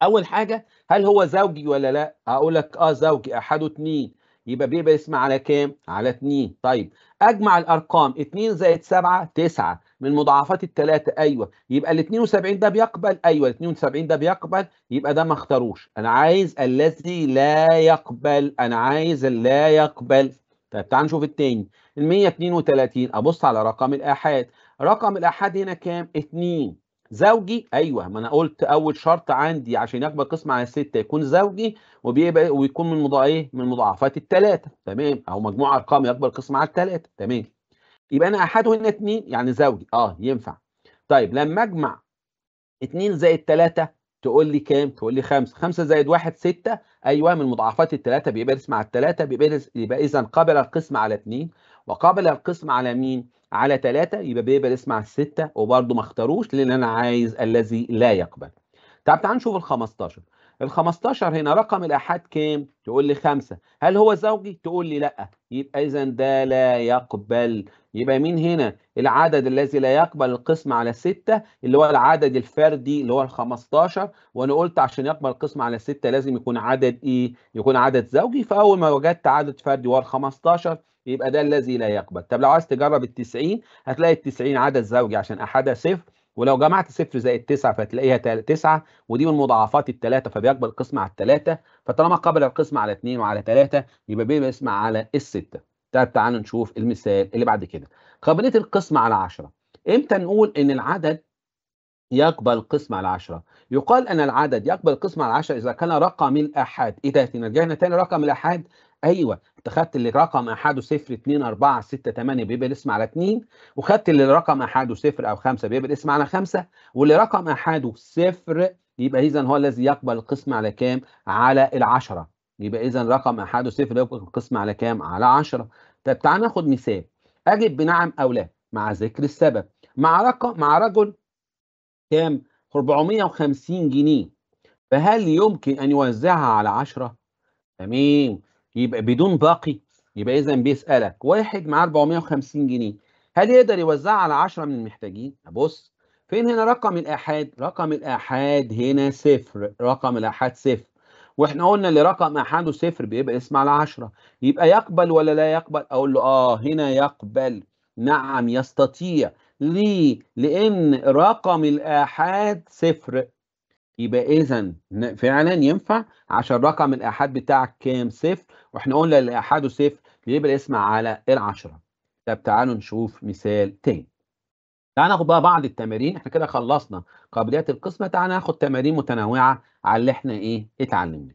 أول حاجة هل هو زوجي ولا لا؟ أقول لك اه زوجي أحده اتنين يبقى بيبقى اسمه على كام؟ على 2 طيب أجمع الأرقام 2 زائد 7 9 من مضاعفات الثلاثة أيوه يبقى ال 72 ده بيقبل أيوه ال 72 ده بيقبل يبقى ده ما اختاروش أنا عايز الذي لا يقبل أنا عايز لا يقبل طيب تعال نشوف التاني ال 132 أبص على رقم الآحاد رقم الآحاد هنا كام؟ 2 زوجي ايوه ما انا قلت اول شرط عندي عشان يقبل قسم على السته يكون زوجي وبيبقى ويكون من ايه من مضاعفات الثلاثه تمام او مجموع ارقام يقبل قسم على الثلاثه تمام يبقى انا احدهن اتنين يعني زوجي اه ينفع طيب لما اجمع اتنين زائد تلاتة تقول لي كام؟ تقول لي خمسة، خمسة زائد واحد ستة، أيوه من مضاعفات التلاتة بيبقى اسم على التلاتة بيبقى يبقى إذا قابل القسم على اتنين، وقابل القسم على مين؟ على تلاتة يبقى بيبقى الاسم على الستة وبرضه ما اختاروش لأن أنا عايز الذي لا يقبل. طب تعال نشوف ال 15 ال 15 هنا رقم الآحاد كام؟ تقول لي خمسة هل هو زوجي؟ تقول لي لأ يبقى إذا ده لا يقبل يبقى مين هنا؟ العدد الذي لا يقبل القسم على ستة اللي هو العدد الفردي اللي هو ال 15 وأنا قلت عشان يقبل القسم على ستة لازم يكون عدد إيه؟ يكون عدد زوجي فأول ما وجدت عدد فردي هو ال 15 يبقى ده الذي لا يقبل طب لو عايز تجرب ال 90 هتلاقي ال 90 عدد زوجي عشان أحدها صفر ولو جمعت صفر زائد تسعة فتلاقيها تسعة ودي من مضاعفات التلاتة فبيقبل القسمة على التلاتة فطالما قبل القسمة على اتنين وعلى تلاتة يبقى بيقسم على الستة طيب تعالوا نشوف المثال اللي بعد كده قابلية القسمة على عشرة امتى نقول ان العدد يقبل القسم على 10 يقال ان العدد يقبل القسم على 10 اذا كان رقم الاحاد ايه رجعنا تاني رقم الاحاد ايوه انت خدت اللي رقم احاده صفر 2 4 6 8 بيبقى الاسم على 2 وخدت اللي رقم احاده صفر او 5 بيبقى الاسم على 5 واللي رقم احاده صفر يبقى اذا هو الذي يقبل القسم على كام؟ على ال 10 يبقى اذا رقم احاده صفر يقبل القسم على كام؟ على 10 طب تعال ناخد مثال اجب بنعم او لا مع ذكر السبب مع رقم مع رجل كام؟ 450 جنيه فهل يمكن ان يوزعها على 10؟ تمام يبقى بدون باقي يبقى اذا بيسالك واحد معاه 450 جنيه هل يقدر يوزعها على 10 من المحتاجين؟ ابص فين هنا رقم الآحاد؟ رقم الآحاد هنا صفر، رقم الآحاد صفر، واحنا قلنا اللي رقم آحاده صفر بيبقى اسم على 10 يبقى يقبل ولا لا يقبل؟ أقول له آه هنا يقبل، نعم يستطيع، ليه؟ لأن رقم الآحاد صفر، يبقى اذا فعلا ينفع عشان رقم الآحاد بتاعك كام صفر واحنا قلنا الآحاد صفر يبقى الاسم على العشرة طب تعالوا نشوف مثال تاني تعالى ناخد بقى بعض التمارين احنا كده خلصنا قابليات القسمة تعالى ناخد تمارين متنوعة على اللي احنا ايه اتعلمناه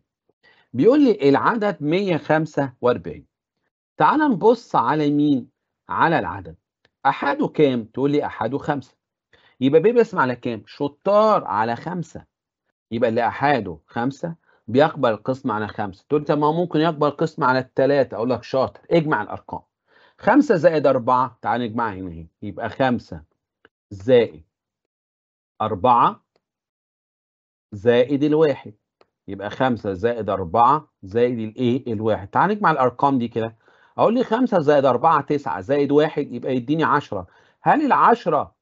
بيقول لي العدد 145 تعالى نبص على مين على العدد احاده كام تقول لي احاده خمسة يبقى بيبقى اسم على كام شطار على خمسة يبقى اللي أحاده خمسة بيقبل القسم على خمسة تقول طب ما ممكن يقبل القسم على التلاتة أقول لك شاطر اجمع الأرقام خمسة زائد أربعة تعال نجمعها هنا اهي يبقى خمسة زائد أربعة زائد الواحد يبقى خمسة زائد أربعة زائد الإيه الواحد تعال نجمع الأرقام دي كده أقول لي خمسة زائد أربعة تسعة زائد واحد يبقى يديني عشرة هل العشرة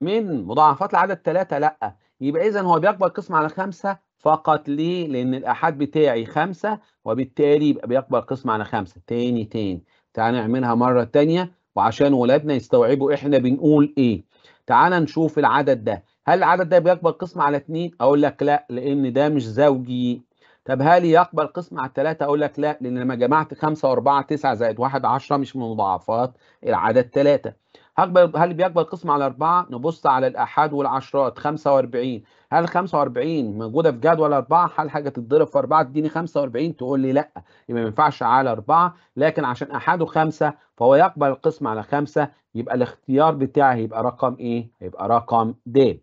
من مضاعفات العدد ثلاثة؟ لأ يبقى اذا هو بيكبر قسم على خمسة فقط ليه؟ لان الاحاد بتاعي خمسة وبالتالي يبقى بيكبر قسم على خمسة تاني تاني تعال نعملها مرة تانية وعشان ولادنا يستوعبوا احنا بنقول ايه تعال نشوف العدد ده هل العدد ده بيكبر قسم على اتنين اقول لك لا لان ده مش زوجي طب هل يقبل قسم على التلاتة اقول لك لا لان لما جمعت خمسة واربعة تسعة زائد واحد عشرة مش من مضاعفات العدد تلاتة هكبر هل بيكبر القسم على أربعة؟ نبص على الآحاد والعشرات 45 هل 45 موجودة في جدول أربعة؟ هل حاجة تتضرب في أربعة تديني 45 تقول لي لأ يبقى ما ينفعش على أربعة لكن عشان آحاده خمسة فهو يقبل القسم على خمسة يبقى الاختيار بتاعي هيبقى رقم إيه؟ هيبقى رقم د.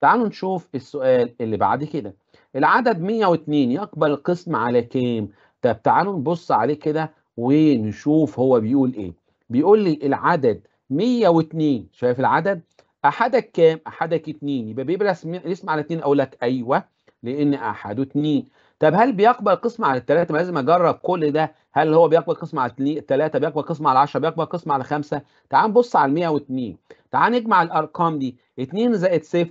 تعالوا نشوف السؤال اللي بعد كده. العدد 102 يقبل القسم على كام؟ طب تعالوا نبص عليه كده ونشوف هو بيقول إيه. بيقول لي العدد 102 شايف العدد احدك كام احدك 2 يبقى بيبقى الاسم على 2 اقول لك ايوه لان احد 2 طب هل بيقبل قسم على الثلاثه ما لازم اجرب كل ده هل هو بيقبل قسم على 3 بيقبل قسم على 10 بيقبل قسم على 5 تعال نبص على 102 تعال نجمع الارقام دي 2 زائد 0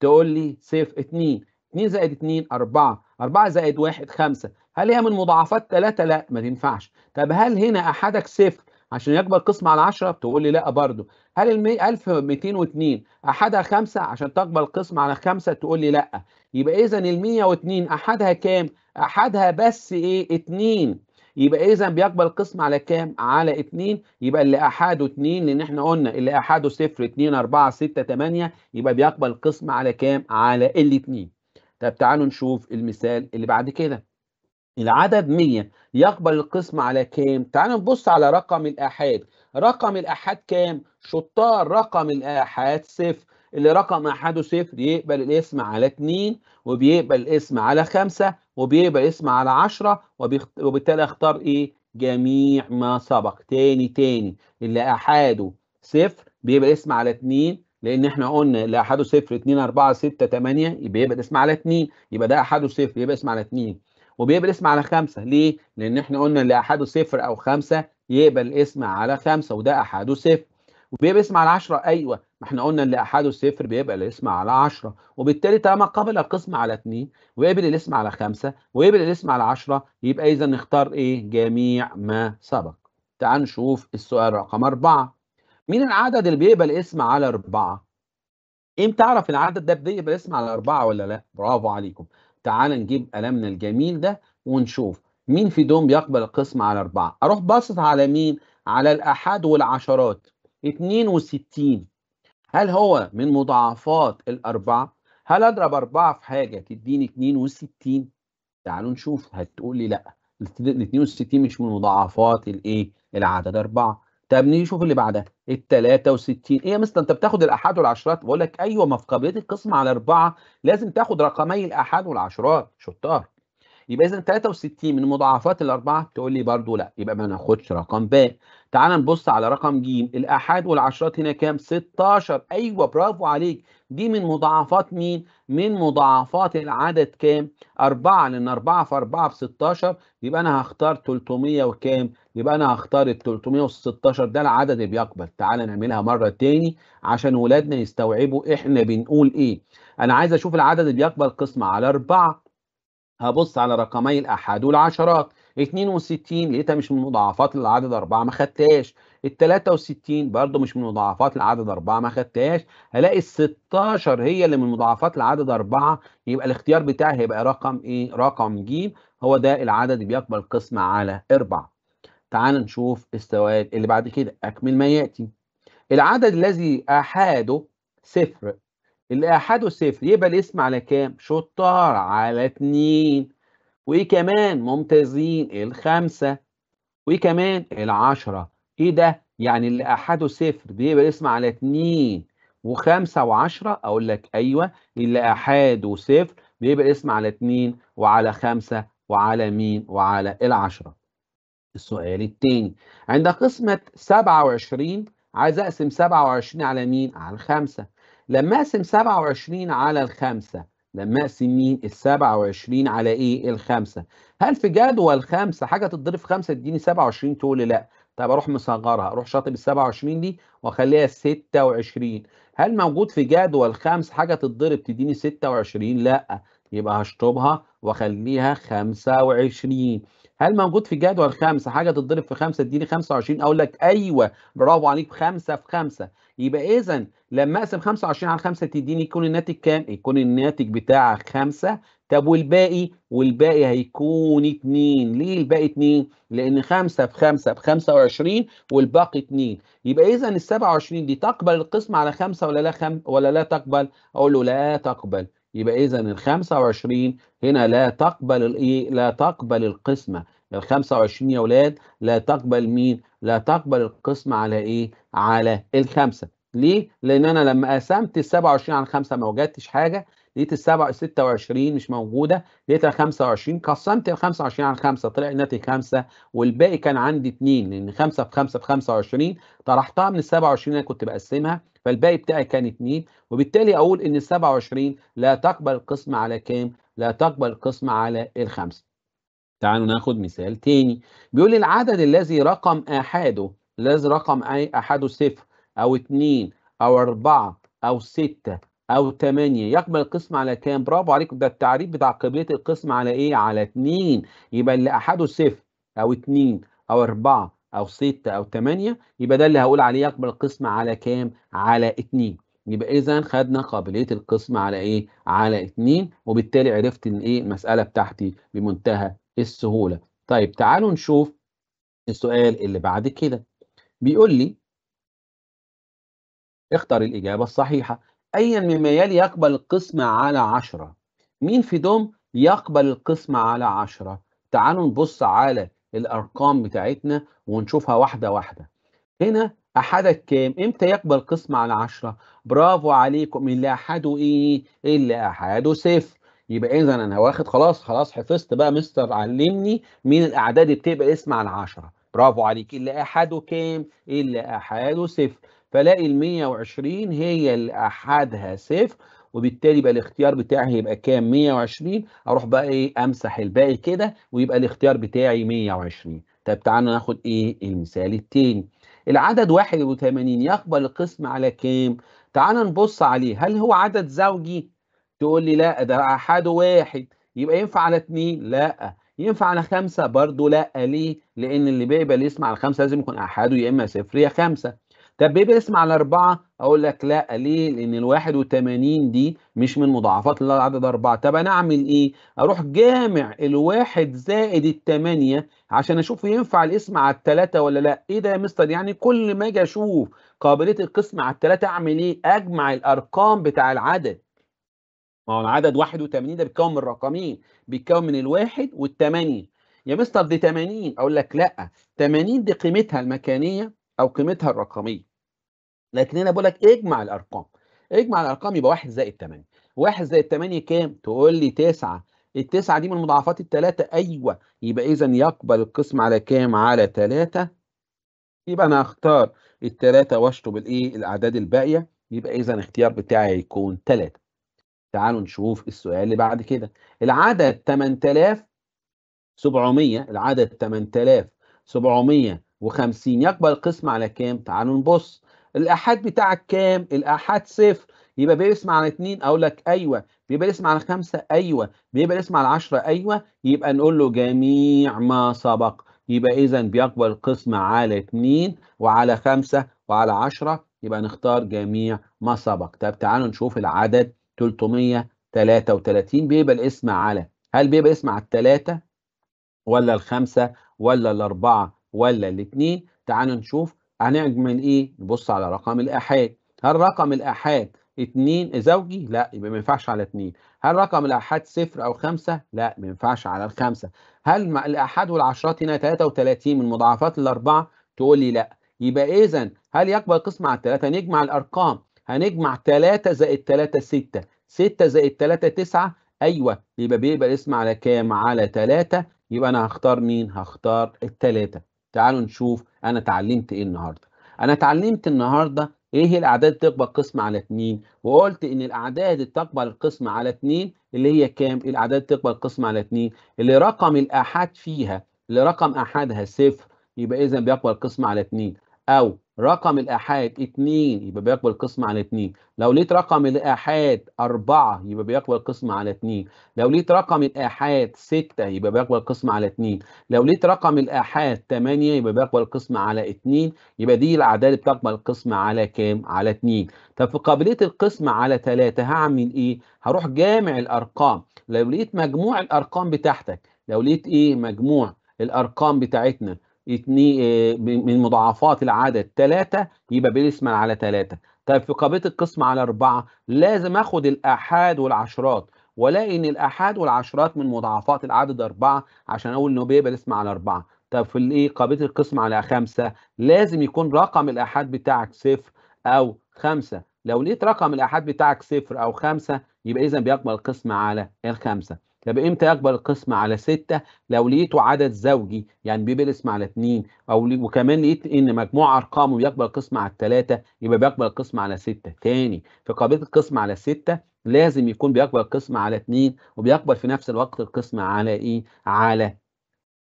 تقول لي 0 2 2 زائد 2 4 4 زائد 1 5 هل هي من مضاعفات 3 لا ما تنفعش طب هل هنا احدك صفر عشان يكبر قسم على 10 تقول لي لا برضه هل ال 1202 احدها 5 عشان تقبل قسم على 5 تقول لي لا يبقى اذا ال 102 احدها كام احدها بس ايه 2 يبقى اذا بيقبل قسم على كام؟ على 2 يبقى اللي احاده 2 لان احنا قلنا اللي احاده 0 2 4 6 8 يبقى بيقبل قسم على كام؟ على ال 2 طب تعالوا نشوف المثال اللي بعد كده. العدد 100 يقبل القسم على كام؟ تعالوا نبص على رقم الآحاد رقم الآحاد كام؟ شطار رقم الآحاد صفر اللي رقم احاده صفر يقبل الاسم على 2 وبيقبل الاسم على 5 وبيقبل الاسم على 10 وبالتالي اختار ايه؟ جميع ما سبق تاني تاني اللي احاده صفر بيبقى اسم على 2 لان احنا قلنا اللي أحده صفر 2 4 6 8 يبقى يبقى اسم على 2 يبقى ده أحده صفر يبقى اسم على 2 وبيقبل اسم على خمسة ليه؟ لأن احنا قلنا اللي أحده صفر أو خمسة يقبل الاسم على خمسة وده أحده صفر وبيقبل اسم على 10 أيوه ما احنا قلنا اللي أحده صفر بيبقى الاسم على 10 وبالتالي طالما قبل القسم على 2 ويقبل الاسم على 5 ويقبل الاسم على 10 يبقى إذا نختار إيه؟ جميع ما سبق. تعال نشوف السؤال رقم 4 مين العدد اللي بيقبل اسم على 4؟ امتى اعرف العدد ده بيقبل اسم على 4 ولا لا؟ برافو عليكم. تعال نجيب قلمنا الجميل ده ونشوف مين في دوم بيقبل القسمة على أربعة أروح باصص على مين على الأحد والعشرات 62 هل هو من مضاعفات الأربعة هل أضرب أربعة في حاجة تديني 62 تعالوا نشوف هتقول لي لأ ال 62 مش من مضاعفات الإيه العدد أربعة طب نيجي نشوف اللي بعدها ال 63 ايه يا مستر انت بتاخد الاحاد والعشرات بقول لك ايوه ما في قابليه القسم على اربعه لازم تاخد رقمي الاحاد والعشرات شطار يبقى اذا 63 من مضاعفات الاربعه تقول لي برضو لا يبقى ما ناخدش رقم ب تعال نبص على رقم ج الاحاد والعشرات هنا كام 16 ايوه برافو عليك دي من مضاعفات مين من مضاعفات العدد كام 4 لان 4 في 4 في 16 يبقى انا هختار 300 وكام يبقى انا هختار ال 316 ده العدد اللي بيقبل تعال نعملها مره تاني عشان ولادنا يستوعبوا احنا بنقول ايه انا عايز اشوف العدد اللي بيقبل قسمه على 4 هبص على رقمي الآحاد والعشرات 62 لقيتها مش من مضاعفات العدد 4 ما خدتهاش ال 63 برضه مش من مضاعفات العدد 4 ما خدتهاش هلاقي ال 16 هي اللي من مضاعفات العدد 4 يبقى الاختيار بتاعي هيبقى رقم ايه؟ رقم ج هو ده العدد بيقبل قسم على 4 تعال نشوف السواد اللي بعد كده أكمل ما يأتي العدد الذي أحاده صفر الآحاد والصفر يبقى الاسم على كام؟ شطار على اتنين وإيه كمان؟ ممتازين الخمسة وإيه كمان؟ العشرة إيه ده؟ يعني الآحاد والصفر بيبقى الاسم على اتنين وخمسة وعشرة أقول لك أيوه الآحاد وصفر بيبقى الاسم على اتنين وعلى خمسة وعلى مين؟ وعلى العشرة. السؤال التاني عند قسمة سبعة وعشرين عايز أقسم سبعة وعشرين على مين؟ على الخمسة لما اقسم 27 على الخمسة لما اقسم مين ال 27 على ايه الخمسة هل في جدول خمسة حاجة تتضرب في خمسة تديني 27 تقول لي لا طب اروح مصغرها اروح شاطب ال 27 دي واخليها 26 هل موجود في جدول خمس حاجه تتضرب تديني 26 لا يبقى هشطبها واخليها 25 هل موجود في الجدول خمسه حاجه تتضرب في خمسه تديني 25 اقول لك ايوه برافو عليك خمسه في خمسه يبقى اذا لما اقسم 25 على 5 تديني يكون الناتج كام؟ يكون الناتج بتاع 5 طب والباقي؟ والباقي هيكون 2 ليه الباقي 2؟ لان 5 في 5 ب 25 والباقي 2 يبقى اذا ال 27 دي تقبل القسم على 5 ولا لا خم... ولا لا تقبل؟ اقول له لا تقبل يبقى اذا ال 25 هنا لا تقبل الايه؟ لا تقبل القسمه ال 25 يا اولاد لا تقبل مين؟ لا تقبل القسمه على ايه؟ على الخمسه ليه؟ لان انا لما قسمت ال 27 على 5 ما وجدتش حاجه لقيت ال 26 مش موجوده لقيت ال 25 قسمت ال 25 على 5 طلع الناتج 5 والباقي كان عندي 2 لان 5 في 5 في 25 طرحتها من ال 27 انا كنت بقسمها فالباقي بتاعي كان 2 وبالتالي اقول ان ال 27 لا تقبل القسم على كام؟ لا تقبل القسم على الخمسه. تعالوا ناخد مثال تاني بيقول لي العدد الذي رقم احاده الذي رقم اي احاده صفر او 2 او 4 او 6 او 8 يقبل القسم على كام؟ برافو عليكم ده التعريف بتاع قبلية القسم على ايه؟ على 2 يبقى اللي احاده صفر او 2 او 4 او 6 او 8 يبقى ده اللي هقول عليه يقبل القسم على كام؟ على 2 يبقى اذا خدنا قابليه القسم على ايه؟ على 2 وبالتالي عرفت ان ايه المساله بتاعتي بمنتهى السهوله. طيب تعالوا نشوف السؤال اللي بعد كده. بيقول لي اختر الاجابه الصحيحه ايا مما يلي يقبل القسم على 10 مين في دوم يقبل القسم على 10 تعالوا نبص على الارقام بتاعتنا ونشوفها واحده واحده هنا احدك كام امتى يقبل قسم على 10 برافو عليكم اللي احده ايه اللي احده صفر يبقى اذا انا واخد خلاص خلاص حفظت بقى مستر علمني مين الاعداد اللي بتبقى اسم على 10 برافو عليك اللي احده كام اللي احده صفر فلاقي ال 120 هي اللي احدها صفر وبالتالي بقى الاختيار بتاعي هيبقى كام 120 اروح بقى ايه امسح الباقي كده ويبقى الاختيار بتاعي 120 طب تعالى ناخد ايه المثال الثاني العدد 81 يقبل القسم على كام تعالى نبص عليه هل هو عدد زوجي تقول لي لا ده احد واحد يبقى ينفع على اتنين لا ينفع على خمسة برضو لا ليه لان اللي بيقبل يسمع على خمسة لازم يكون احد يا اما صفر يا خمسة طب ايه اسم على أربعة؟ أقول لك لا ليه؟ لأن ال 81 دي مش من مضاعفات العدد أربعة، طب أنا أعمل إيه؟ أروح جامع الواحد زائد الثمانيه عشان أشوف ينفع الاسم على الثلاثه ولا لا، إيه ده يا مستر؟ يعني كل ما أجي أشوف قابلية القسم على الثلاثه أعمل إيه؟ أجمع الأرقام بتاع العدد. ما هو العدد 81 ده بيتكون من رقمين، بيتكون من الواحد والثمانيه. يا مستر دي 80 أقول لك لا 80 دي قيمتها المكانية أو قيمتها الرقمية. لكن هنا بقول لك اجمع الارقام اجمع الارقام يبقى 1 زائد 8 1 زائد 8 كام تقول لي 9 التسعة دي من مضاعفات التلاتة أيوة يبقى إذا يقبل القسم على كام؟ على تلاتة يبقى أنا هختار التلاتة وأشطب الإيه؟ الأعداد الباقية يبقى إذا الاختيار بتاعي هيكون تلاتة. تعالوا نشوف السؤال اللي بعد كده. العدد 8700 العدد 8750 يقبل القسم على كام؟ تعالوا نبص الآحاد بتاعك كام الآحاد صفر يبقى بيرسم على اتنين اقول لك ايوه بيبقى الاسم على خمسه ايوه بيبقى الاسم على عشره ايوه يبقى نقول له جميع ما سبق يبقى اذا بيكبر القسم على اتنين وعلى خمسه وعلى عشره يبقى نختار جميع ما سبق طب تعالوا نشوف العدد 333 بيبقى الاسم على هل بيبقى الاسم على الثلاثه ولا الخمسه ولا الاربعه ولا الاثنين تعالوا نشوف هنعمل ايه؟ نبص على رقم الآحاد هل رقم الآحاد 2 زوجي؟ لا يبقى ما ينفعش على 2 هل رقم الآحاد صفر أو 5؟ لا ما ينفعش على الخمسة هل الآحاد والعشرات هنا 33 من مضاعفات الأربعة؟ تقول لي لا يبقى إذا هل يقبل قسم على الثلاثة؟ نجمع الأرقام هنجمع 3 زائد 3 6 6 زائد 3 9 أيوه يبقى بيبقى الاسم على كام؟ على 3 يبقى أنا هختار مين؟ هختار الثلاثة تعالوا نشوف انا اتعلمت ايه النهارده انا اتعلمت النهارده ايه هي الاعداد تقبل قسمة على 2 وقلت ان الاعداد تقبل القسم على 2 اللي هي كام الاعداد تقبل القسم على 2 اللي رقم الاحاد فيها اللي رقم احادها صفر يبقى اذا بيقبل القسم على 2 او رقم الآحاد 2 يبقى بيقبل قسم على 2 لو لقيت رقم الآحاد 4 يبقى بيقبل قسم على 2 لو لقيت رقم الآحاد 6 يبقى بيقبل قسم على 2 لو لقيت رقم الآحاد 8 يبقى بيقبل قسم على 2 يبقى دي الأعداد اللي بتقبل قسم على كام؟ على 2 طب في قابلية القسم على 3 هعمل إيه؟ هروح جامع الأرقام لو لقيت مجموع الأرقام بتاعتك لو لقيت إيه مجموع الأرقام بتاعتنا اتنين آه، من مضاعفات العدد ثلاثة يبقى بيلسمان على ثلاثة طيب في قابلة القسم على أربعة لازم آخد الآحاد والعشرات ولاقي إن الآحاد والعشرات من مضاعفات العدد أربعة عشان أقول إنه بيبقى الاسم على أربعة طب في الإيه قابلة القسم على خمسة لازم يكون رقم الآحاد بتاعك صفر أو خمسة لو لقيت رقم الآحاد بتاعك صفر أو خمسة يبقى إذا بيقبل القسم على الخمسة طب امتى يكبر القسم على ستة لو لقيته عدد زوجي يعني بيبقى الاسم على اتنين او وكمان لقيت ان مجموع ارقامه بيكبر القسم على الثلاثه يبقى بيكبر القسم على ستة تاني في قابليه القسم على ستة لازم يكون بيكبر القسم على اتنين وبيكبر في نفس الوقت القسم على ايه على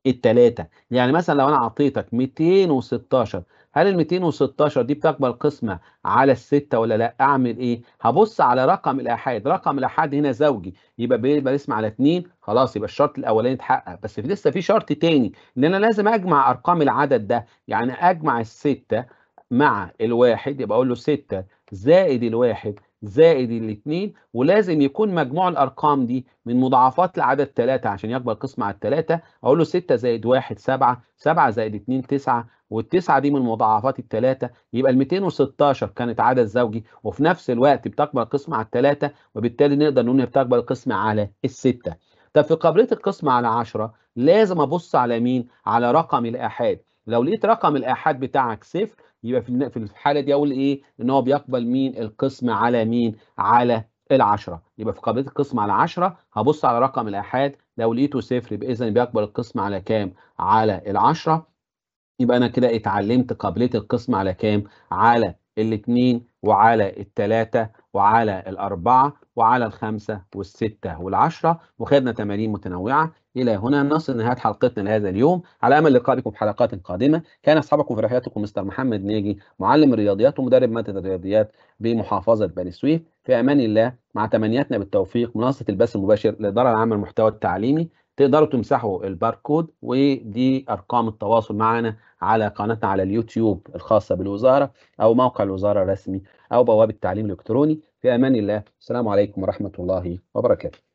التلاتة يعني مثلا لو انا اعطيتك 216 هل ال 216 دي بتقبل قسمة على الستة ولا لا اعمل ايه هبص على رقم الاحاد رقم الاحاد هنا زوجي يبقى بيبقى الاسم على اتنين خلاص يبقى الشرط الاولاني اتحقق بس في لسه في شرط تاني ان انا لازم اجمع ارقام العدد ده يعني اجمع الستة مع الواحد يبقى اقول له 6 زائد الواحد زائد الاثنين ولازم يكون مجموع الارقام دي من مضاعفات العدد 3 عشان يكبر القسم على الثلاثه اقول له 6 زائد 1 7 7 زائد 2 9 والتسعه دي من مضاعفات ال3 يبقى ال 216 كانت عدد زوجي وفي نفس الوقت بتكبر القسم على 3 وبالتالي نقدر نقول بتكبر القسم على السته. طب في قابليه القسم على 10 لازم ابص على مين؟ على رقم الاحاد لو لقيت رقم الآحاد بتاعك صفر يبقى في في الحالة دي أقول إيه؟ إن هو بيقبل مين؟ القسم على مين؟ على العشرة يبقى في قابلية القسم على 10 هبص على رقم الآحاد لو لقيته صفر يبقى إذا بيقبل القسم على كام؟ على العشرة يبقى أنا كده اتعلمت قابلية القسم على كام؟ على الاتنين وعلى التلاتة وعلى الأربعة وعلى الخمسة والستة والعشرة وخدنا تمارين متنوعة إلى هنا نصل لنهاية حلقتنا لهذا اليوم على أمل اللقاء بكم في حلقات قادمة كان أصحابكم في رحلاتكم مستر محمد ناجي معلم الرياضيات ومدرب مادة الرياضيات بمحافظة بني سويف في أمان الله مع تمنياتنا بالتوفيق منصة البث المباشر للإدارة العامة للمحتوى التعليمي تقدروا تمسحوا الباركود ودي ارقام التواصل معنا على قناتنا على اليوتيوب الخاصه بالوزاره او موقع الوزاره الرسمي او بوابه التعليم الالكتروني في امان الله السلام عليكم ورحمه الله وبركاته